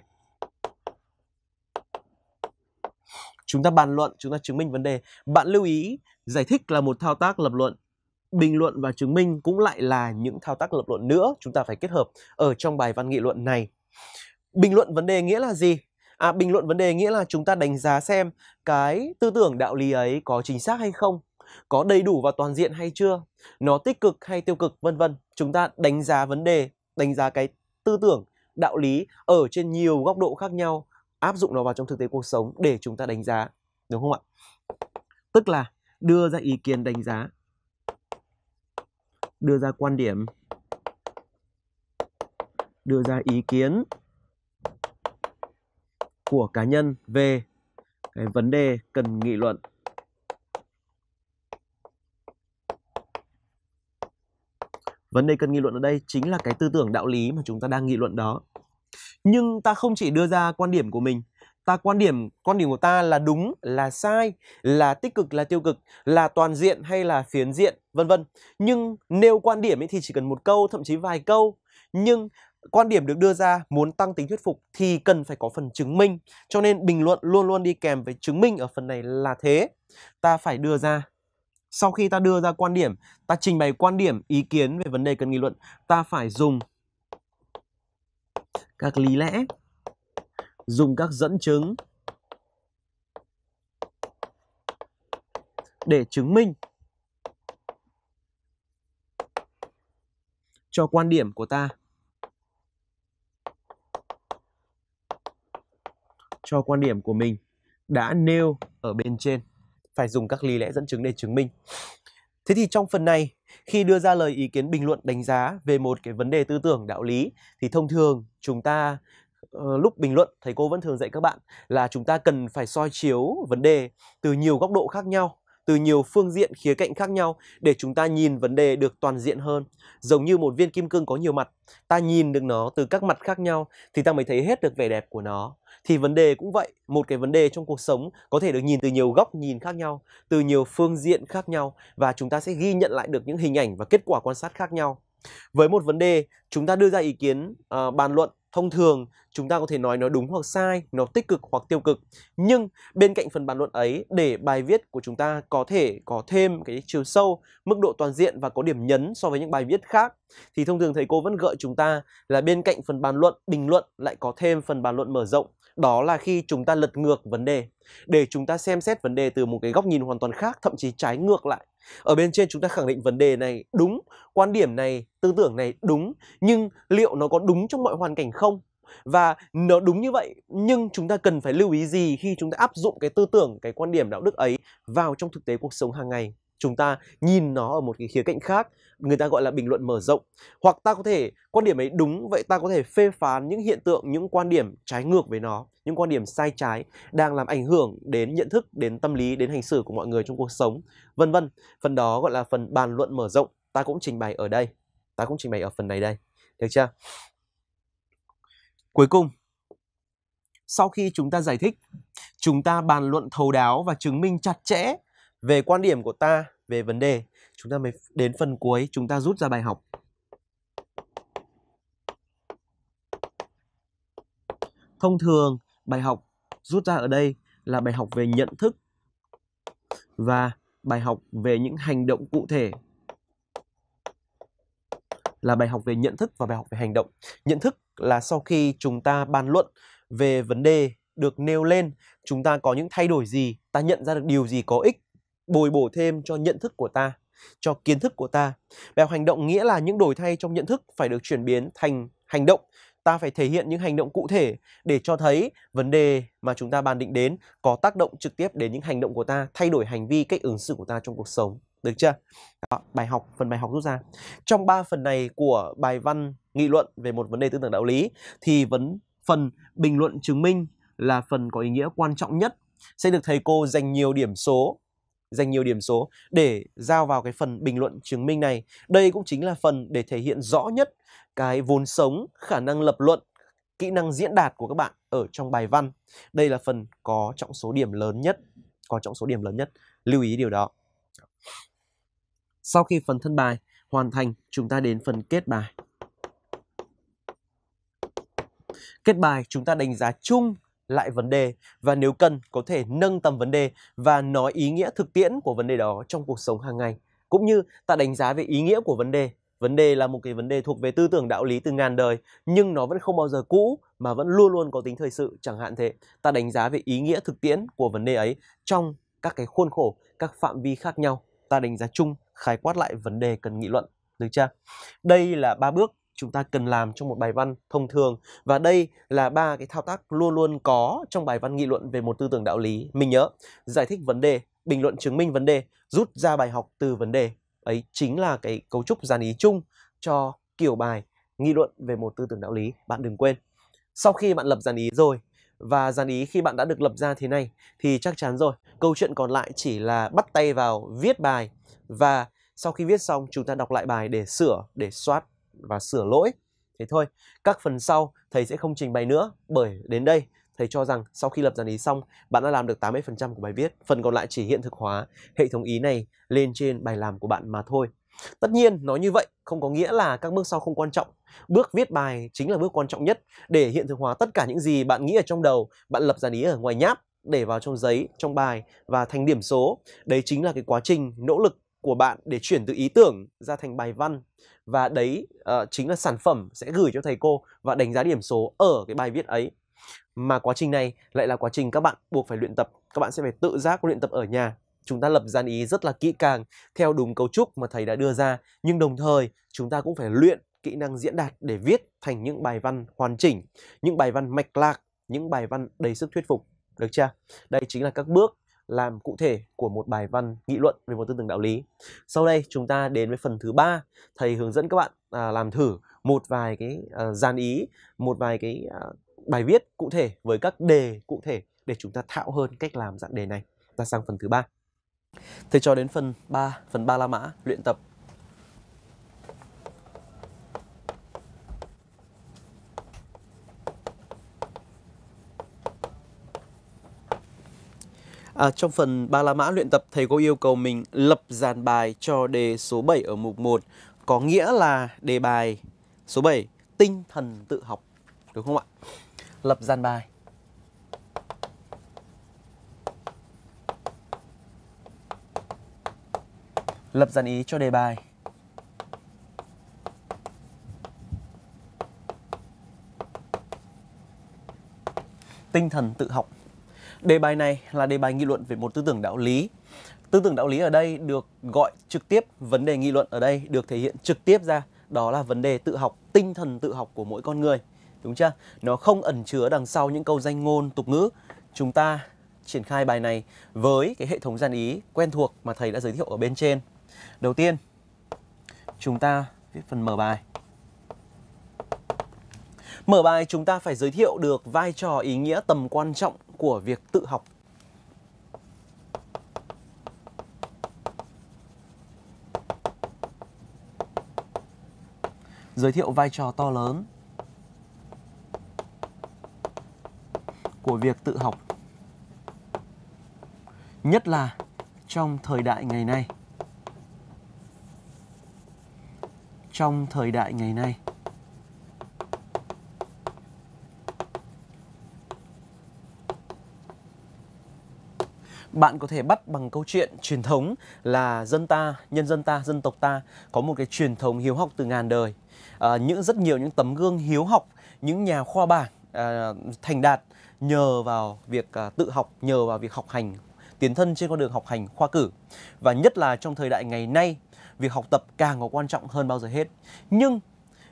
chúng ta bàn luận chúng ta chứng minh vấn đề bạn lưu ý giải thích là một thao tác lập luận bình luận và chứng minh cũng lại là những thao tác lập luận nữa chúng ta phải kết hợp ở trong bài văn nghị luận này bình luận vấn đề nghĩa là gì à bình luận vấn đề nghĩa là chúng ta đánh giá xem cái tư tưởng đạo lý ấy có chính xác hay không có đầy đủ và toàn diện hay chưa nó tích cực hay tiêu cực vân vân chúng ta đánh giá vấn đề đánh giá cái tư tưởng đạo lý ở trên nhiều góc độ khác nhau áp dụng nó vào trong thực tế cuộc sống để chúng ta đánh giá đúng không ạ tức là đưa ra ý kiến đánh giá đưa ra quan điểm đưa ra ý kiến của cá nhân về cái vấn đề cần nghị luận Vấn đề cần nghị luận ở đây chính là cái tư tưởng đạo lý mà chúng ta đang nghị luận đó. Nhưng ta không chỉ đưa ra quan điểm của mình, ta quan điểm quan điểm của ta là đúng, là sai, là tích cực là tiêu cực, là toàn diện hay là phiến diện, vân vân. Nhưng nêu quan điểm ấy thì chỉ cần một câu, thậm chí vài câu, nhưng quan điểm được đưa ra muốn tăng tính thuyết phục thì cần phải có phần chứng minh cho nên bình luận luôn luôn đi kèm với chứng minh ở phần này là thế ta phải đưa ra sau khi ta đưa ra quan điểm ta trình bày quan điểm ý kiến về vấn đề cần nghị luận ta phải dùng các lý lẽ dùng các dẫn chứng để chứng minh cho quan điểm của ta cho quan điểm của mình đã nêu ở bên trên phải dùng các lý lẽ dẫn chứng để chứng minh. Thế thì trong phần này, khi đưa ra lời ý kiến bình luận đánh giá về một cái vấn đề tư tưởng đạo lý thì thông thường chúng ta ờ, lúc bình luận thầy cô vẫn thường dạy các bạn là chúng ta cần phải soi chiếu vấn đề từ nhiều góc độ khác nhau từ nhiều phương diện khía cạnh khác nhau để chúng ta nhìn vấn đề được toàn diện hơn. Giống như một viên kim cương có nhiều mặt, ta nhìn được nó từ các mặt khác nhau thì ta mới thấy hết được vẻ đẹp của nó. Thì vấn đề cũng vậy, một cái vấn đề trong cuộc sống có thể được nhìn từ nhiều góc nhìn khác nhau, từ nhiều phương diện khác nhau và chúng ta sẽ ghi nhận lại được những hình ảnh và kết quả quan sát khác nhau. Với một vấn đề, chúng ta đưa ra ý kiến, uh, bàn luận thông thường chúng ta có thể nói nó đúng hoặc sai nó tích cực hoặc tiêu cực nhưng bên cạnh phần bàn luận ấy để bài viết của chúng ta có thể có thêm cái chiều sâu mức độ toàn diện và có điểm nhấn so với những bài viết khác thì thông thường thầy cô vẫn gợi chúng ta là bên cạnh phần bàn luận bình luận lại có thêm phần bàn luận mở rộng đó là khi chúng ta lật ngược vấn đề để chúng ta xem xét vấn đề từ một cái góc nhìn hoàn toàn khác thậm chí trái ngược lại ở bên trên chúng ta khẳng định vấn đề này đúng quan điểm này tư tưởng này đúng nhưng liệu nó có đúng trong mọi hoàn cảnh không và nó đúng như vậy nhưng chúng ta cần phải lưu ý gì khi chúng ta áp dụng cái tư tưởng cái quan điểm đạo đức ấy vào trong thực tế cuộc sống hàng ngày chúng ta nhìn nó ở một cái khía cạnh khác người ta gọi là bình luận mở rộng hoặc ta có thể quan điểm ấy đúng vậy ta có thể phê phán những hiện tượng những quan điểm trái ngược với nó những quan điểm sai trái đang làm ảnh hưởng đến nhận thức đến tâm lý đến hành xử của mọi người trong cuộc sống vân vân phần đó gọi là phần bàn luận mở rộng ta cũng trình bày ở đây ta cũng trình bày ở phần này đây được chưa cuối cùng sau khi chúng ta giải thích chúng ta bàn luận thấu đáo và chứng minh chặt chẽ về quan điểm của ta về vấn đề chúng ta mới đến phần cuối chúng ta rút ra bài học thông thường bài học rút ra ở đây là bài học về nhận thức và bài học về những hành động cụ thể là bài học về nhận thức và bài học về hành động nhận thức là sau khi chúng ta bàn luận về vấn đề được nêu lên chúng ta có những thay đổi gì ta nhận ra được điều gì có ích bồi bổ thêm cho nhận thức của ta cho kiến thức của ta. Bài học hành động nghĩa là những đổi thay trong nhận thức phải được chuyển biến thành hành động. Ta phải thể hiện những hành động cụ thể để cho thấy vấn đề mà chúng ta bàn định đến có tác động trực tiếp đến những hành động của ta, thay đổi hành vi, cách ứng xử của ta trong cuộc sống. Được chưa? Đó, bài học, phần bài học rút ra. Trong 3 phần này của bài văn nghị luận về một vấn đề tư tưởng đạo lý thì vấn phần bình luận chứng minh là phần có ý nghĩa quan trọng nhất sẽ được thầy cô dành nhiều điểm số giành nhiều điểm số để giao vào cái phần bình luận chứng minh này. Đây cũng chính là phần để thể hiện rõ nhất cái vốn sống, khả năng lập luận, kỹ năng diễn đạt của các bạn ở trong bài văn. Đây là phần có trọng số điểm lớn nhất, có trọng số điểm lớn nhất. Lưu ý điều đó. Sau khi phần thân bài hoàn thành, chúng ta đến phần kết bài. Kết bài chúng ta đánh giá chung lại vấn đề và nếu cần có thể nâng tầm vấn đề và nói ý nghĩa thực tiễn của vấn đề đó trong cuộc sống hàng ngày cũng như ta đánh giá về ý nghĩa của vấn đề vấn đề là một cái vấn đề thuộc về tư tưởng đạo lý từ ngàn đời nhưng nó vẫn không bao giờ cũ mà vẫn luôn luôn có tính thời sự chẳng hạn thế ta đánh giá về ý nghĩa thực tiễn của vấn đề ấy trong các cái khuôn khổ các phạm vi khác nhau ta đánh giá chung khái quát lại vấn đề cần nghị luận được chưa đây là ba bước chúng ta cần làm trong một bài văn thông thường và đây là ba cái thao tác luôn luôn có trong bài văn nghị luận về một tư tưởng đạo lý mình nhớ giải thích vấn đề bình luận chứng minh vấn đề rút ra bài học từ vấn đề ấy chính là cái cấu trúc dàn ý chung cho kiểu bài nghị luận về một tư tưởng đạo lý bạn đừng quên sau khi bạn lập dàn ý rồi và dàn ý khi bạn đã được lập ra thế này thì chắc chắn rồi câu chuyện còn lại chỉ là bắt tay vào viết bài và sau khi viết xong chúng ta đọc lại bài để sửa để soát và sửa lỗi. Thế thôi, các phần sau thầy sẽ không trình bày nữa bởi đến đây thầy cho rằng sau khi lập dàn ý xong, bạn đã làm được 80% của bài viết, phần còn lại chỉ hiện thực hóa hệ thống ý này lên trên bài làm của bạn mà thôi. Tất nhiên, nói như vậy không có nghĩa là các bước sau không quan trọng. Bước viết bài chính là bước quan trọng nhất để hiện thực hóa tất cả những gì bạn nghĩ ở trong đầu, bạn lập dàn ý ở ngoài nháp để vào trong giấy, trong bài và thành điểm số. Đấy chính là cái quá trình nỗ lực của bạn để chuyển từ ý tưởng ra thành bài văn và đấy uh, chính là sản phẩm sẽ gửi cho thầy cô và đánh giá điểm số ở cái bài viết ấy mà quá trình này lại là quá trình các bạn buộc phải luyện tập các bạn sẽ phải tự giác luyện tập ở nhà chúng ta lập gian ý rất là kỹ càng theo đúng cấu trúc mà thầy đã đưa ra nhưng đồng thời chúng ta cũng phải luyện kỹ năng diễn đạt để viết thành những bài văn hoàn chỉnh những bài văn mạch lạc những bài văn đầy sức thuyết phục được chưa đây chính là các bước làm cụ thể của một bài văn nghị luận về một tư tưởng đạo lý. Sau đây chúng ta đến với phần thứ ba, thầy hướng dẫn các bạn à, làm thử một vài cái à, ý, một vài cái à, bài viết cụ thể với các đề cụ thể để chúng ta thạo hơn cách làm dạng đề này. Ta sang phần thứ ba. Thầy cho đến phần 3, phần 3 La Mã, luyện tập À, trong phần ba la mã luyện tập, thầy cô yêu cầu mình lập dàn bài cho đề số 7 ở mục 1. Có nghĩa là đề bài số 7, tinh thần tự học. Đúng không ạ? Lập dàn bài. Lập dàn ý cho đề bài. Tinh thần tự học. Đề bài này là đề bài nghị luận về một tư tưởng đạo lý. Tư tưởng đạo lý ở đây được gọi trực tiếp, vấn đề nghị luận ở đây được thể hiện trực tiếp ra, đó là vấn đề tự học, tinh thần tự học của mỗi con người. Đúng chưa? Nó không ẩn chứa đằng sau những câu danh ngôn tục ngữ. Chúng ta triển khai bài này với cái hệ thống gian ý quen thuộc mà thầy đã giới thiệu ở bên trên. Đầu tiên, chúng ta viết phần mở bài. Mở bài chúng ta phải giới thiệu được vai trò ý nghĩa tầm quan trọng của việc tự học giới thiệu vai trò to lớn của việc tự học nhất là trong thời đại ngày nay trong thời đại ngày nay bạn có thể bắt bằng câu chuyện truyền thống là dân ta, nhân dân ta, dân tộc ta có một cái truyền thống hiếu học từ ngàn đời. À, những rất nhiều những tấm gương hiếu học, những nhà khoa bảng à, thành đạt nhờ vào việc à, tự học, nhờ vào việc học hành, tiến thân trên con đường học hành khoa cử. Và nhất là trong thời đại ngày nay, việc học tập càng có quan trọng hơn bao giờ hết. Nhưng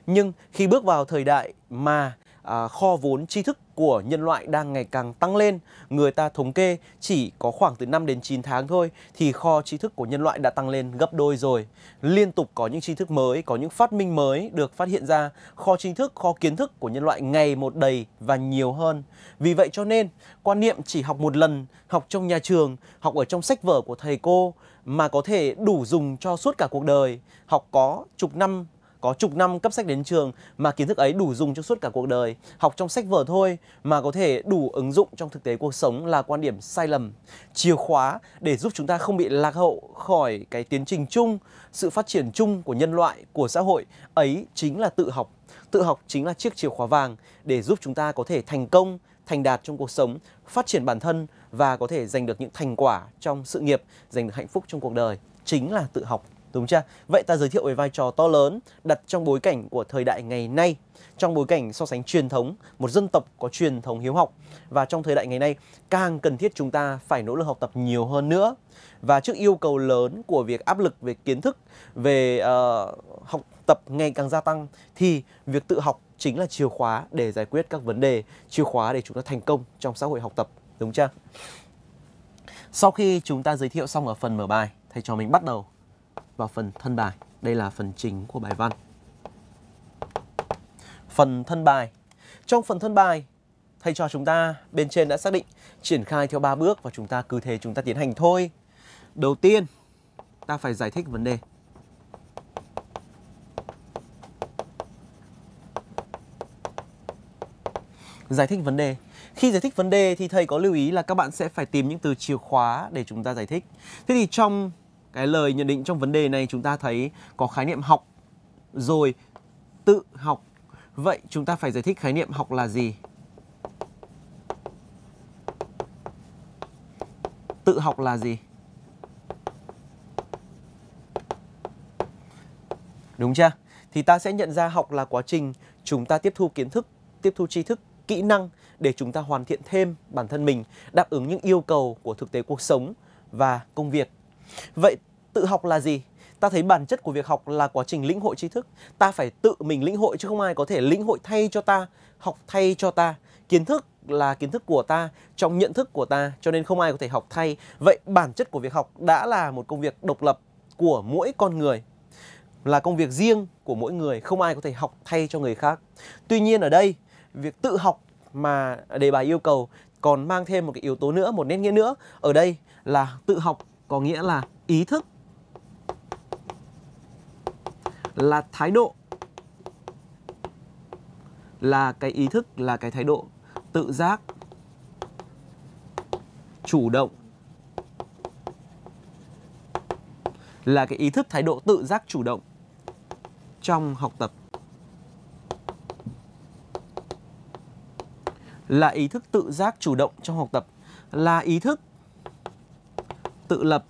nhưng khi bước vào thời đại mà à, kho vốn tri thức của nhân loại đang ngày càng tăng lên. Người ta thống kê chỉ có khoảng từ 5 đến 9 tháng thôi thì kho tri thức của nhân loại đã tăng lên gấp đôi rồi. Liên tục có những tri thức mới, có những phát minh mới được phát hiện ra. Kho tri thức, kho kiến thức của nhân loại ngày một đầy và nhiều hơn. Vì vậy cho nên quan niệm chỉ học một lần, học trong nhà trường, học ở trong sách vở của thầy cô mà có thể đủ dùng cho suốt cả cuộc đời, học có chục năm có chục năm cấp sách đến trường mà kiến thức ấy đủ dùng cho suốt cả cuộc đời. Học trong sách vở thôi mà có thể đủ ứng dụng trong thực tế cuộc sống là quan điểm sai lầm. Chìa khóa để giúp chúng ta không bị lạc hậu khỏi cái tiến trình chung, sự phát triển chung của nhân loại, của xã hội ấy chính là tự học. Tự học chính là chiếc chìa khóa vàng để giúp chúng ta có thể thành công, thành đạt trong cuộc sống, phát triển bản thân và có thể giành được những thành quả trong sự nghiệp, giành được hạnh phúc trong cuộc đời chính là tự học đúng chưa? Vậy ta giới thiệu về vai trò to lớn đặt trong bối cảnh của thời đại ngày nay, trong bối cảnh so sánh truyền thống, một dân tộc có truyền thống hiếu học và trong thời đại ngày nay càng cần thiết chúng ta phải nỗ lực học tập nhiều hơn nữa. Và trước yêu cầu lớn của việc áp lực về kiến thức, về uh, học tập ngày càng gia tăng thì việc tự học chính là chìa khóa để giải quyết các vấn đề, chìa khóa để chúng ta thành công trong xã hội học tập, đúng chưa? Sau khi chúng ta giới thiệu xong ở phần mở bài, thầy trò mình bắt đầu vào phần thân bài. Đây là phần chính của bài văn. Phần thân bài. Trong phần thân bài, thầy cho chúng ta bên trên đã xác định triển khai theo 3 bước và chúng ta cứ thế chúng ta tiến hành thôi. Đầu tiên, ta phải giải thích vấn đề. Giải thích vấn đề. Khi giải thích vấn đề thì thầy có lưu ý là các bạn sẽ phải tìm những từ chìa khóa để chúng ta giải thích. Thế thì trong cái lời nhận định trong vấn đề này chúng ta thấy có khái niệm học rồi tự học. Vậy chúng ta phải giải thích khái niệm học là gì? Tự học là gì? Đúng chưa? Thì ta sẽ nhận ra học là quá trình chúng ta tiếp thu kiến thức, tiếp thu tri thức, kỹ năng để chúng ta hoàn thiện thêm bản thân mình, đáp ứng những yêu cầu của thực tế cuộc sống và công việc Vậy tự học là gì? Ta thấy bản chất của việc học là quá trình lĩnh hội tri thức. Ta phải tự mình lĩnh hội chứ không ai có thể lĩnh hội thay cho ta, học thay cho ta. Kiến thức là kiến thức của ta, trong nhận thức của ta cho nên không ai có thể học thay. Vậy bản chất của việc học đã là một công việc độc lập của mỗi con người là công việc riêng của mỗi người, không ai có thể học thay cho người khác. Tuy nhiên ở đây, việc tự học mà đề bài yêu cầu còn mang thêm một cái yếu tố nữa, một nét nghĩa nữa. Ở đây là tự học có nghĩa là ý thức là thái độ là cái ý thức là cái thái độ tự giác chủ động là cái ý thức thái độ tự giác chủ động trong học tập là ý thức tự giác chủ động trong học tập là ý thức tự lập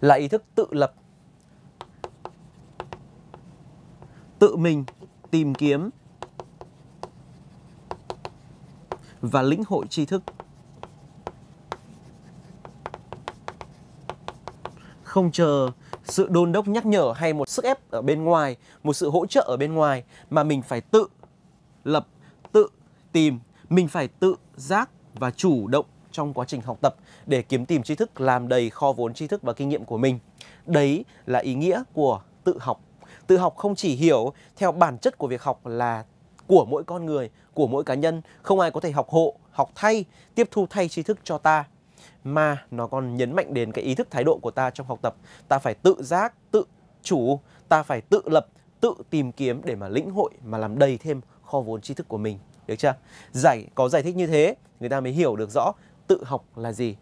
là ý thức tự lập tự mình tìm kiếm và lĩnh hội tri thức không chờ sự đôn đốc nhắc nhở hay một sức ép ở bên ngoài một sự hỗ trợ ở bên ngoài mà mình phải tự lập tự tìm mình phải tự giác và chủ động trong quá trình học tập để kiếm tìm tri thức, làm đầy kho vốn tri thức và kinh nghiệm của mình. Đấy là ý nghĩa của tự học. Tự học không chỉ hiểu theo bản chất của việc học là của mỗi con người, của mỗi cá nhân, không ai có thể học hộ, học thay, tiếp thu thay tri thức cho ta mà nó còn nhấn mạnh đến cái ý thức thái độ của ta trong học tập. Ta phải tự giác, tự chủ, ta phải tự lập, tự tìm kiếm để mà lĩnh hội mà làm đầy thêm kho vốn tri thức của mình được chưa giải có giải thích như thế người ta mới hiểu được rõ tự học là gì.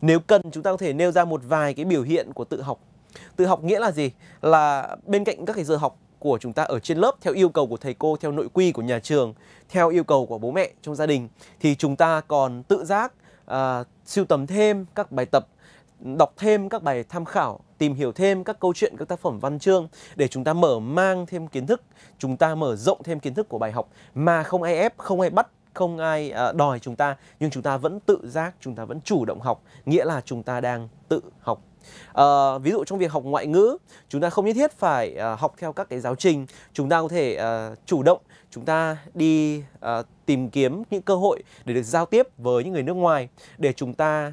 Nếu cần chúng ta có thể nêu ra một vài cái biểu hiện của tự học. Tự học nghĩa là gì? Là bên cạnh các cái giờ học của chúng ta ở trên lớp theo yêu cầu của thầy cô, theo nội quy của nhà trường, theo yêu cầu của bố mẹ trong gia đình thì chúng ta còn tự giác à, sưu tầm thêm các bài tập, đọc thêm các bài tham khảo, tìm hiểu thêm các câu chuyện, các tác phẩm văn chương để chúng ta mở mang thêm kiến thức, chúng ta mở rộng thêm kiến thức của bài học mà không ai ép, không ai bắt không ai à, đòi chúng ta nhưng chúng ta vẫn tự giác chúng ta vẫn chủ động học nghĩa là chúng ta đang tự học À, ví dụ trong việc học ngoại ngữ chúng ta không nhất thiết phải à, học theo các cái giáo trình chúng ta có thể à, chủ động chúng ta đi à, tìm kiếm những cơ hội để được giao tiếp với những người nước ngoài để chúng ta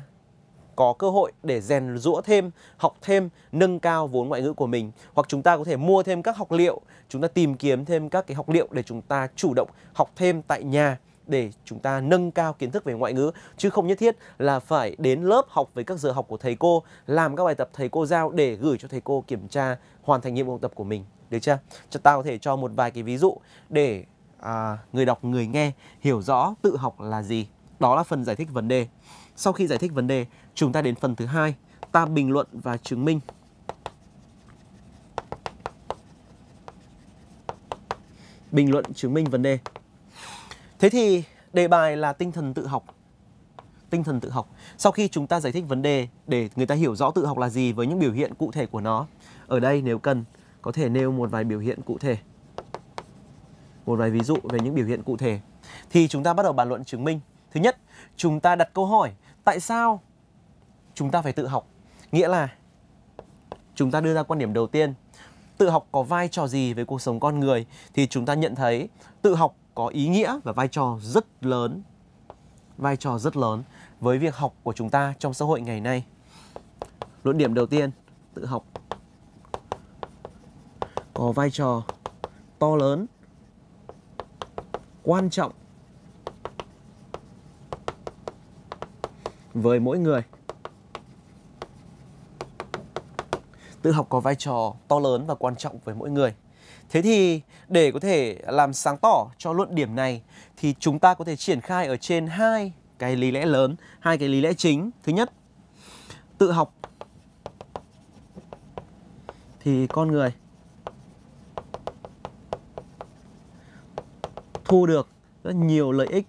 có cơ hội để rèn rũa thêm, học thêm, nâng cao vốn ngoại ngữ của mình hoặc chúng ta có thể mua thêm các học liệu, chúng ta tìm kiếm thêm các cái học liệu để chúng ta chủ động học thêm tại nhà để chúng ta nâng cao kiến thức về ngoại ngữ chứ không nhất thiết là phải đến lớp học với các giờ học của thầy cô làm các bài tập thầy cô giao để gửi cho thầy cô kiểm tra hoàn thành nhiệm vụ học tập của mình được chưa cho tao có thể cho một vài cái ví dụ để à, người đọc người nghe hiểu rõ tự học là gì đó là phần giải thích vấn đề sau khi giải thích vấn đề chúng ta đến phần thứ hai ta bình luận và chứng minh bình luận chứng minh vấn đề Thế thì đề bài là tinh thần tự học. Tinh thần tự học. Sau khi chúng ta giải thích vấn đề để người ta hiểu rõ tự học là gì với những biểu hiện cụ thể của nó. Ở đây nếu cần có thể nêu một vài biểu hiện cụ thể. Một vài ví dụ về những biểu hiện cụ thể. Thì chúng ta bắt đầu bàn luận chứng minh. Thứ nhất, chúng ta đặt câu hỏi tại sao chúng ta phải tự học? Nghĩa là chúng ta đưa ra quan điểm đầu tiên tự học có vai trò gì với cuộc sống con người thì chúng ta nhận thấy tự học có ý nghĩa và vai trò rất lớn vai trò rất lớn với việc học của chúng ta trong xã hội ngày nay luận điểm đầu tiên tự học có vai trò to lớn quan trọng với mỗi người tự học có vai trò to lớn và quan trọng với mỗi người Thế thì để có thể làm sáng tỏ cho luận điểm này thì chúng ta có thể triển khai ở trên hai cái lý lẽ lớn, hai cái lý lẽ chính. Thứ nhất, tự học thì con người thu được rất nhiều lợi ích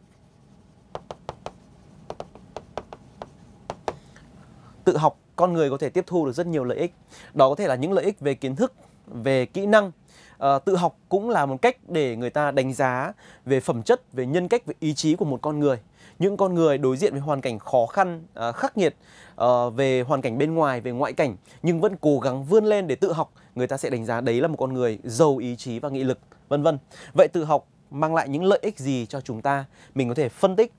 tự học con người có thể tiếp thu được rất nhiều lợi ích đó có thể là những lợi ích về kiến thức về kỹ năng Ờ, tự học cũng là một cách để người ta đánh giá về phẩm chất về nhân cách về ý chí của một con người những con người đối diện với hoàn cảnh khó khăn ờ, khắc nghiệt ờ, về hoàn cảnh bên ngoài về ngoại cảnh nhưng vẫn cố gắng vươn lên để tự học người ta sẽ đánh giá đấy là một con người giàu ý chí và nghị lực vân vân vậy tự học mang lại những lợi ích gì cho chúng ta mình có thể phân tích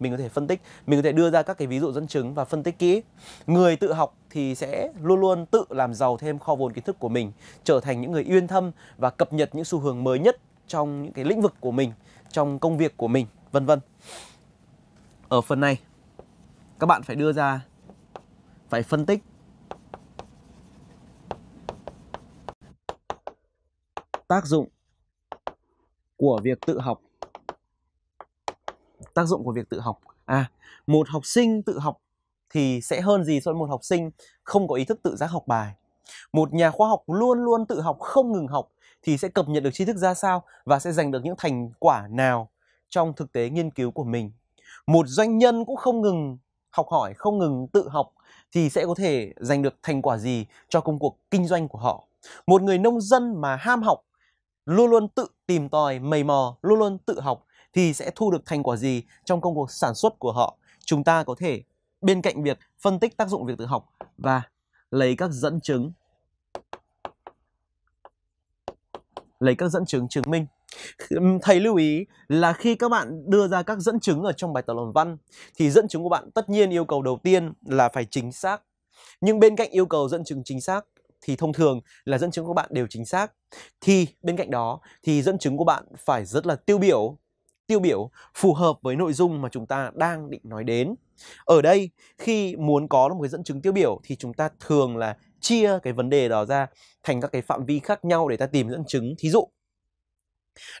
mình có thể phân tích mình có thể đưa ra các cái ví dụ dẫn chứng và phân tích kỹ người tự học thì sẽ luôn luôn tự làm giàu thêm kho vốn kiến thức của mình trở thành những người uyên thâm và cập nhật những xu hướng mới nhất trong những cái lĩnh vực của mình trong công việc của mình vân vân ở phần này các bạn phải đưa ra phải phân tích tác dụng của việc tự học tác dụng của việc tự học à một học sinh tự học thì sẽ hơn gì so với một học sinh không có ý thức tự giác học bài một nhà khoa học luôn luôn tự học không ngừng học thì sẽ cập nhật được tri thức ra sao và sẽ giành được những thành quả nào trong thực tế nghiên cứu của mình một doanh nhân cũng không ngừng học hỏi không ngừng tự học thì sẽ có thể giành được thành quả gì cho công cuộc kinh doanh của họ một người nông dân mà ham học luôn luôn tự tìm tòi mầy mò luôn luôn tự học thì sẽ thu được thành quả gì trong công cuộc sản xuất của họ. Chúng ta có thể bên cạnh việc phân tích tác dụng việc tự học và lấy các dẫn chứng lấy các dẫn chứng chứng minh thầy lưu ý là khi các bạn đưa ra các dẫn chứng ở trong bài tập luận văn thì dẫn chứng của bạn tất nhiên yêu cầu đầu tiên là phải chính xác nhưng bên cạnh yêu cầu dẫn chứng chính xác thì thông thường là dẫn chứng của bạn đều chính xác thì bên cạnh đó thì dẫn chứng của bạn phải rất là tiêu biểu tiêu biểu phù hợp với nội dung mà chúng ta đang định nói đến. Ở đây khi muốn có một cái dẫn chứng tiêu biểu thì chúng ta thường là chia cái vấn đề đó ra thành các cái phạm vi khác nhau để ta tìm dẫn chứng. Thí dụ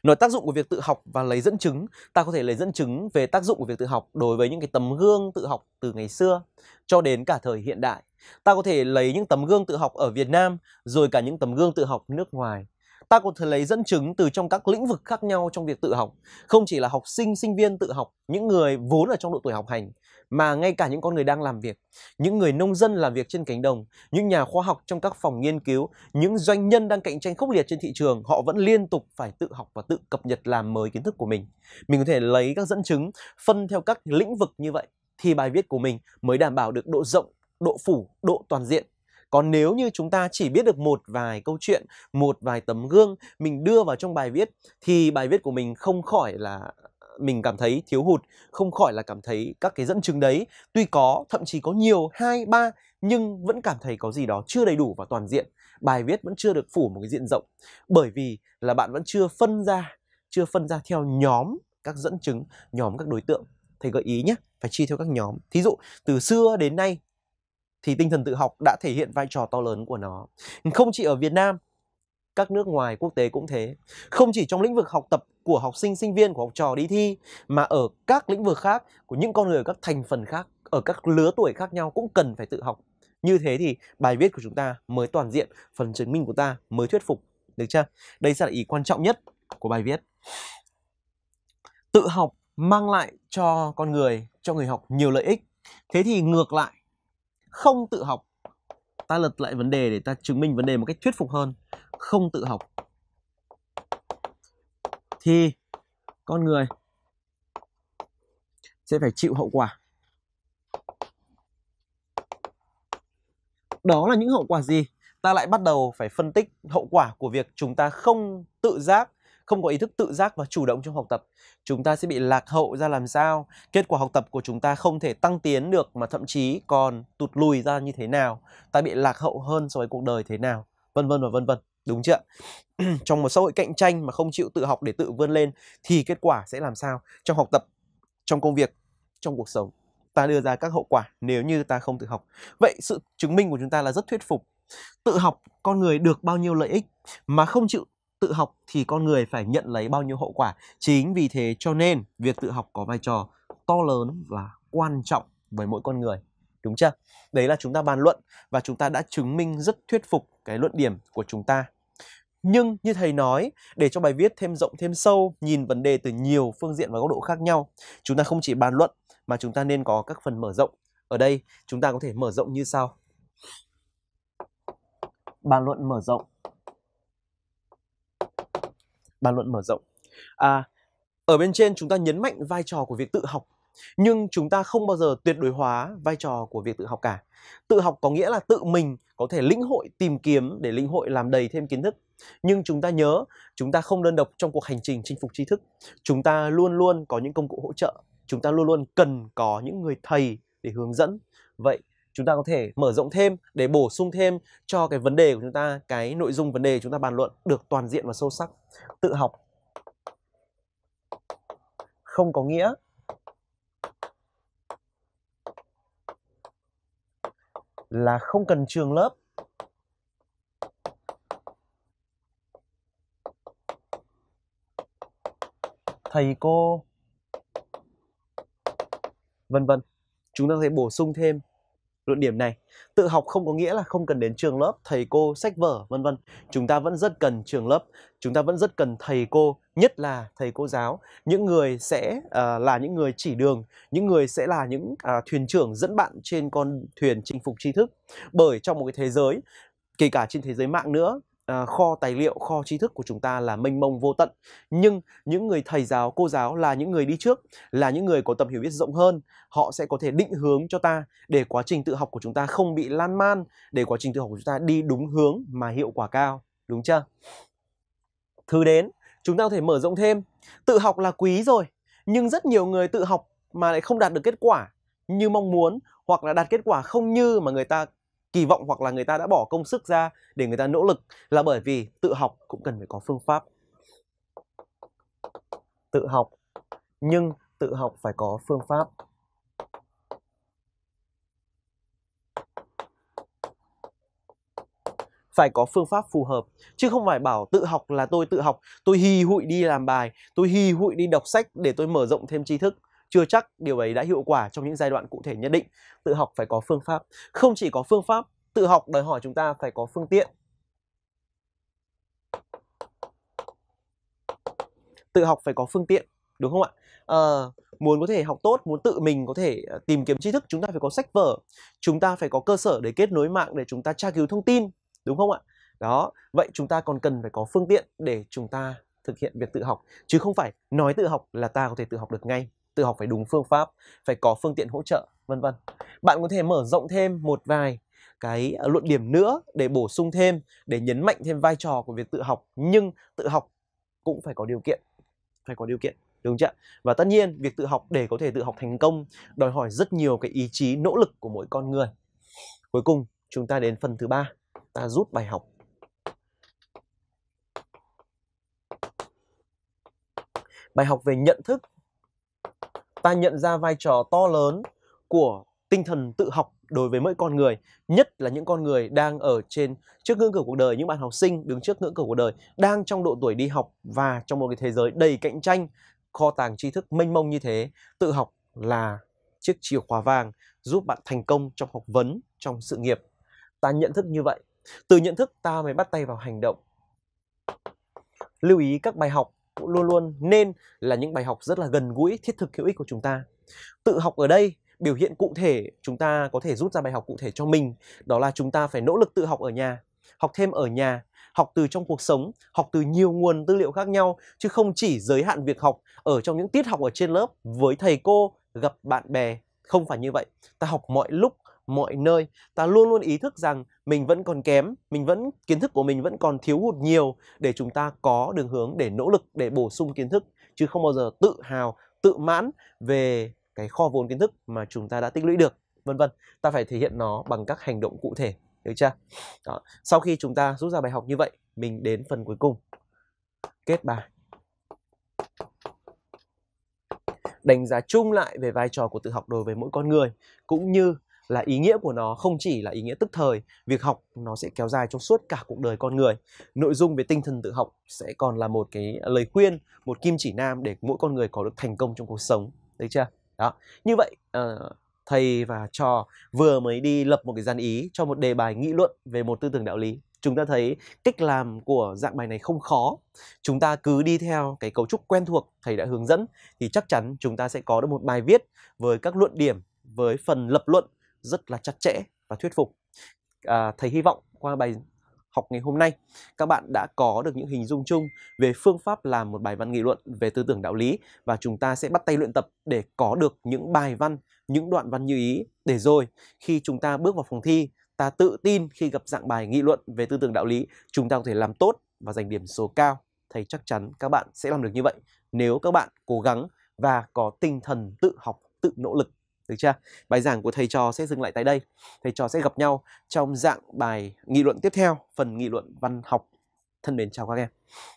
Nói tác dụng của việc tự học và lấy dẫn chứng, ta có thể lấy dẫn chứng về tác dụng của việc tự học đối với những cái tấm gương tự học từ ngày xưa cho đến cả thời hiện đại. Ta có thể lấy những tấm gương tự học ở Việt Nam rồi cả những tấm gương tự học nước ngoài ta có thể lấy dẫn chứng từ trong các lĩnh vực khác nhau trong việc tự học không chỉ là học sinh sinh viên tự học những người vốn ở trong độ tuổi học hành mà ngay cả những con người đang làm việc những người nông dân làm việc trên cánh đồng những nhà khoa học trong các phòng nghiên cứu những doanh nhân đang cạnh tranh khốc liệt trên thị trường họ vẫn liên tục phải tự học và tự cập nhật làm mới kiến thức của mình mình có thể lấy các dẫn chứng phân theo các lĩnh vực như vậy thì bài viết của mình mới đảm bảo được độ rộng độ phủ độ toàn diện còn nếu như chúng ta chỉ biết được một vài câu chuyện, một vài tấm gương mình đưa vào trong bài viết thì bài viết của mình không khỏi là mình cảm thấy thiếu hụt, không khỏi là cảm thấy các cái dẫn chứng đấy tuy có, thậm chí có nhiều, hai, ba nhưng vẫn cảm thấy có gì đó chưa đầy đủ và toàn diện. Bài viết vẫn chưa được phủ một cái diện rộng bởi vì là bạn vẫn chưa phân ra, chưa phân ra theo nhóm các dẫn chứng, nhóm các đối tượng thầy gợi ý nhé phải chia theo các nhóm thí dụ từ xưa đến nay thì tinh thần tự học đã thể hiện vai trò to lớn của nó. Không chỉ ở Việt Nam, các nước ngoài quốc tế cũng thế. Không chỉ trong lĩnh vực học tập của học sinh sinh viên của học trò đi thi mà ở các lĩnh vực khác của những con người ở các thành phần khác, ở các lứa tuổi khác nhau cũng cần phải tự học. Như thế thì bài viết của chúng ta mới toàn diện, phần chứng minh của ta mới thuyết phục, được chưa? Đây sẽ là ý quan trọng nhất của bài viết. Tự học mang lại cho con người, cho người học nhiều lợi ích. Thế thì ngược lại không tự học ta lật lại vấn đề để ta chứng minh vấn đề một cách thuyết phục hơn không tự học thì con người sẽ phải chịu hậu quả đó là những hậu quả gì ta lại bắt đầu phải phân tích hậu quả của việc chúng ta không tự giác không có ý thức tự giác và chủ động trong học tập chúng ta sẽ bị lạc hậu ra làm sao kết quả học tập của chúng ta không thể tăng tiến được mà thậm chí còn tụt lùi ra như thế nào ta bị lạc hậu hơn so với cuộc đời thế nào vân vân và vân vân đúng chưa trong một xã hội cạnh tranh mà không chịu tự học để tự vươn lên thì kết quả sẽ làm sao trong học tập trong công việc trong cuộc sống ta đưa ra các hậu quả nếu như ta không tự học vậy sự chứng minh của chúng ta là rất thuyết phục tự học con người được bao nhiêu lợi ích mà không chịu tự học thì con người phải nhận lấy bao nhiêu hậu quả. Chính vì thế cho nên việc tự học có vai trò to lớn và quan trọng với mỗi con người. Đúng chưa? Đấy là chúng ta bàn luận và chúng ta đã chứng minh rất thuyết phục cái luận điểm của chúng ta. Nhưng như thầy nói, để cho bài viết thêm rộng thêm sâu, nhìn vấn đề từ nhiều phương diện và góc độ khác nhau, chúng ta không chỉ bàn luận mà chúng ta nên có các phần mở rộng. Ở đây chúng ta có thể mở rộng như sau. Bàn luận mở rộng bàn luận mở rộng. À, ở bên trên chúng ta nhấn mạnh vai trò của việc tự học nhưng chúng ta không bao giờ tuyệt đối hóa vai trò của việc tự học cả. Tự học có nghĩa là tự mình có thể lĩnh hội tìm kiếm để lĩnh hội làm đầy thêm kiến thức. Nhưng chúng ta nhớ, chúng ta không đơn độc trong cuộc hành trình chinh phục tri thức. Chúng ta luôn luôn có những công cụ hỗ trợ, chúng ta luôn luôn cần có những người thầy để hướng dẫn. Vậy chúng ta có thể mở rộng thêm để bổ sung thêm cho cái vấn đề của chúng ta cái nội dung vấn đề chúng ta bàn luận được toàn diện và sâu sắc tự học không có nghĩa là không cần trường lớp thầy cô vân vân chúng ta có thể bổ sung thêm luận điểm này. Tự học không có nghĩa là không cần đến trường lớp, thầy cô, sách vở, vân vân. Chúng ta vẫn rất cần trường lớp, chúng ta vẫn rất cần thầy cô, nhất là thầy cô giáo, những người sẽ uh, là những người chỉ đường, những người sẽ là những uh, thuyền trưởng dẫn bạn trên con thuyền chinh phục tri thức. Bởi trong một cái thế giới kể cả trên thế giới mạng nữa Ờ, kho tài liệu, kho tri thức của chúng ta là mênh mông vô tận. Nhưng những người thầy giáo, cô giáo là những người đi trước, là những người có tầm hiểu biết rộng hơn, họ sẽ có thể định hướng cho ta để quá trình tự học của chúng ta không bị lan man, để quá trình tự học của chúng ta đi đúng hướng mà hiệu quả cao, đúng chưa? Thứ đến, chúng ta có thể mở rộng thêm. Tự học là quý rồi, nhưng rất nhiều người tự học mà lại không đạt được kết quả như mong muốn hoặc là đạt kết quả không như mà người ta kỳ vọng hoặc là người ta đã bỏ công sức ra để người ta nỗ lực là bởi vì tự học cũng cần phải có phương pháp tự học nhưng tự học phải có phương pháp phải có phương pháp phù hợp chứ không phải bảo tự học là tôi tự học tôi hì hụi đi làm bài tôi hì hụi đi đọc sách để tôi mở rộng thêm tri thức chưa chắc điều ấy đã hiệu quả trong những giai đoạn cụ thể nhất định. Tự học phải có phương pháp. Không chỉ có phương pháp, tự học đòi hỏi chúng ta phải có phương tiện. Tự học phải có phương tiện, đúng không ạ? À, muốn có thể học tốt, muốn tự mình có thể ờ, tìm kiếm tri thức, chúng ta phải có sách vở, chúng ta phải có cơ sở để kết nối mạng để chúng ta tra cứu thông tin, đúng không ạ? Đó, vậy chúng ta còn cần phải có phương tiện để chúng ta thực hiện việc tự học chứ không phải nói tự học là ta có thể tự học được ngay tự học phải đúng phương pháp phải có phương tiện hỗ trợ vân vân bạn có thể mở rộng thêm một vài cái à, luận điểm nữa để bổ sung thêm để nhấn mạnh thêm vai trò của việc tự học nhưng tự học cũng phải có điều kiện phải có điều kiện đúng chưa và tất nhiên việc tự học để có thể tự học thành công đòi hỏi rất nhiều cái ý chí nỗ lực của mỗi con người cuối cùng chúng ta đến phần thứ ba ta rút bài học bài học về nhận thức ta nhận ra vai trò to lớn của tinh thần tự học đối với mỗi con người nhất là những con người đang ở trên trước ngưỡng cửa cuộc đời những bạn học sinh đứng trước ngưỡng cửa cuộc đời đang trong độ tuổi đi học và trong một cái thế giới đầy cạnh tranh kho tàng tri thức mênh mông như thế tự học là chiếc chìa khóa vàng giúp bạn thành công trong học vấn trong sự nghiệp ta nhận thức như vậy từ nhận thức ta mới bắt tay vào hành động lưu ý các bài học luôn luôn nên là những bài học rất là gần gũi, thiết thực hữu ích của chúng ta. Tự học ở đây biểu hiện cụ thể chúng ta có thể rút ra bài học cụ thể cho mình đó là chúng ta phải nỗ lực tự học ở nhà học thêm ở nhà học từ trong cuộc sống học từ nhiều nguồn tư liệu khác nhau chứ không chỉ giới hạn việc học ở trong những tiết học ở trên lớp với thầy cô gặp bạn bè không phải như vậy ta học mọi lúc mọi nơi ta luôn luôn ý thức rằng mình vẫn còn kém mình vẫn kiến thức của mình vẫn còn thiếu hụt nhiều để chúng ta có đường hướng để nỗ lực để bổ sung kiến thức chứ không bao giờ tự hào tự mãn về cái kho vốn kiến thức mà chúng ta đã tích lũy được vân vân ta phải thể hiện nó bằng các hành động cụ thể được chưa Đó. sau khi chúng ta rút ra bài học như vậy mình đến phần cuối cùng kết bài đánh giá chung lại về vai trò của tự học đối với mỗi con người cũng như là ý nghĩa của nó không chỉ là ý nghĩa tức thời việc học nó sẽ kéo dài trong suốt cả cuộc đời con người nội dung về tinh thần tự học sẽ còn là một cái lời khuyên một kim chỉ nam để mỗi con người có được thành công trong cuộc sống được chưa đó như vậy uh, thầy và trò vừa mới đi lập một cái gian ý cho một đề bài nghị luận về một tư tưởng đạo lý chúng ta thấy cách làm của dạng bài này không khó chúng ta cứ đi theo cái cấu trúc quen thuộc thầy đã hướng dẫn thì chắc chắn chúng ta sẽ có được một bài viết với các luận điểm với phần lập luận rất là chặt chẽ và thuyết phục à, thầy hy vọng qua bài học ngày hôm nay các bạn đã có được những hình dung chung về phương pháp làm một bài văn nghị luận về tư tưởng đạo lý và chúng ta sẽ bắt tay luyện tập để có được những bài văn những đoạn văn như ý để rồi khi chúng ta bước vào phòng thi ta tự tin khi gặp dạng bài nghị luận về tư tưởng đạo lý chúng ta có thể làm tốt và giành điểm số cao thầy chắc chắn các bạn sẽ làm được như vậy nếu các bạn cố gắng và có tinh thần tự học tự nỗ lực được chưa? Bài giảng của thầy trò sẽ dừng lại tại đây. Thầy trò sẽ gặp nhau trong dạng bài nghị luận tiếp theo, phần nghị luận văn học. Thân mến chào các em.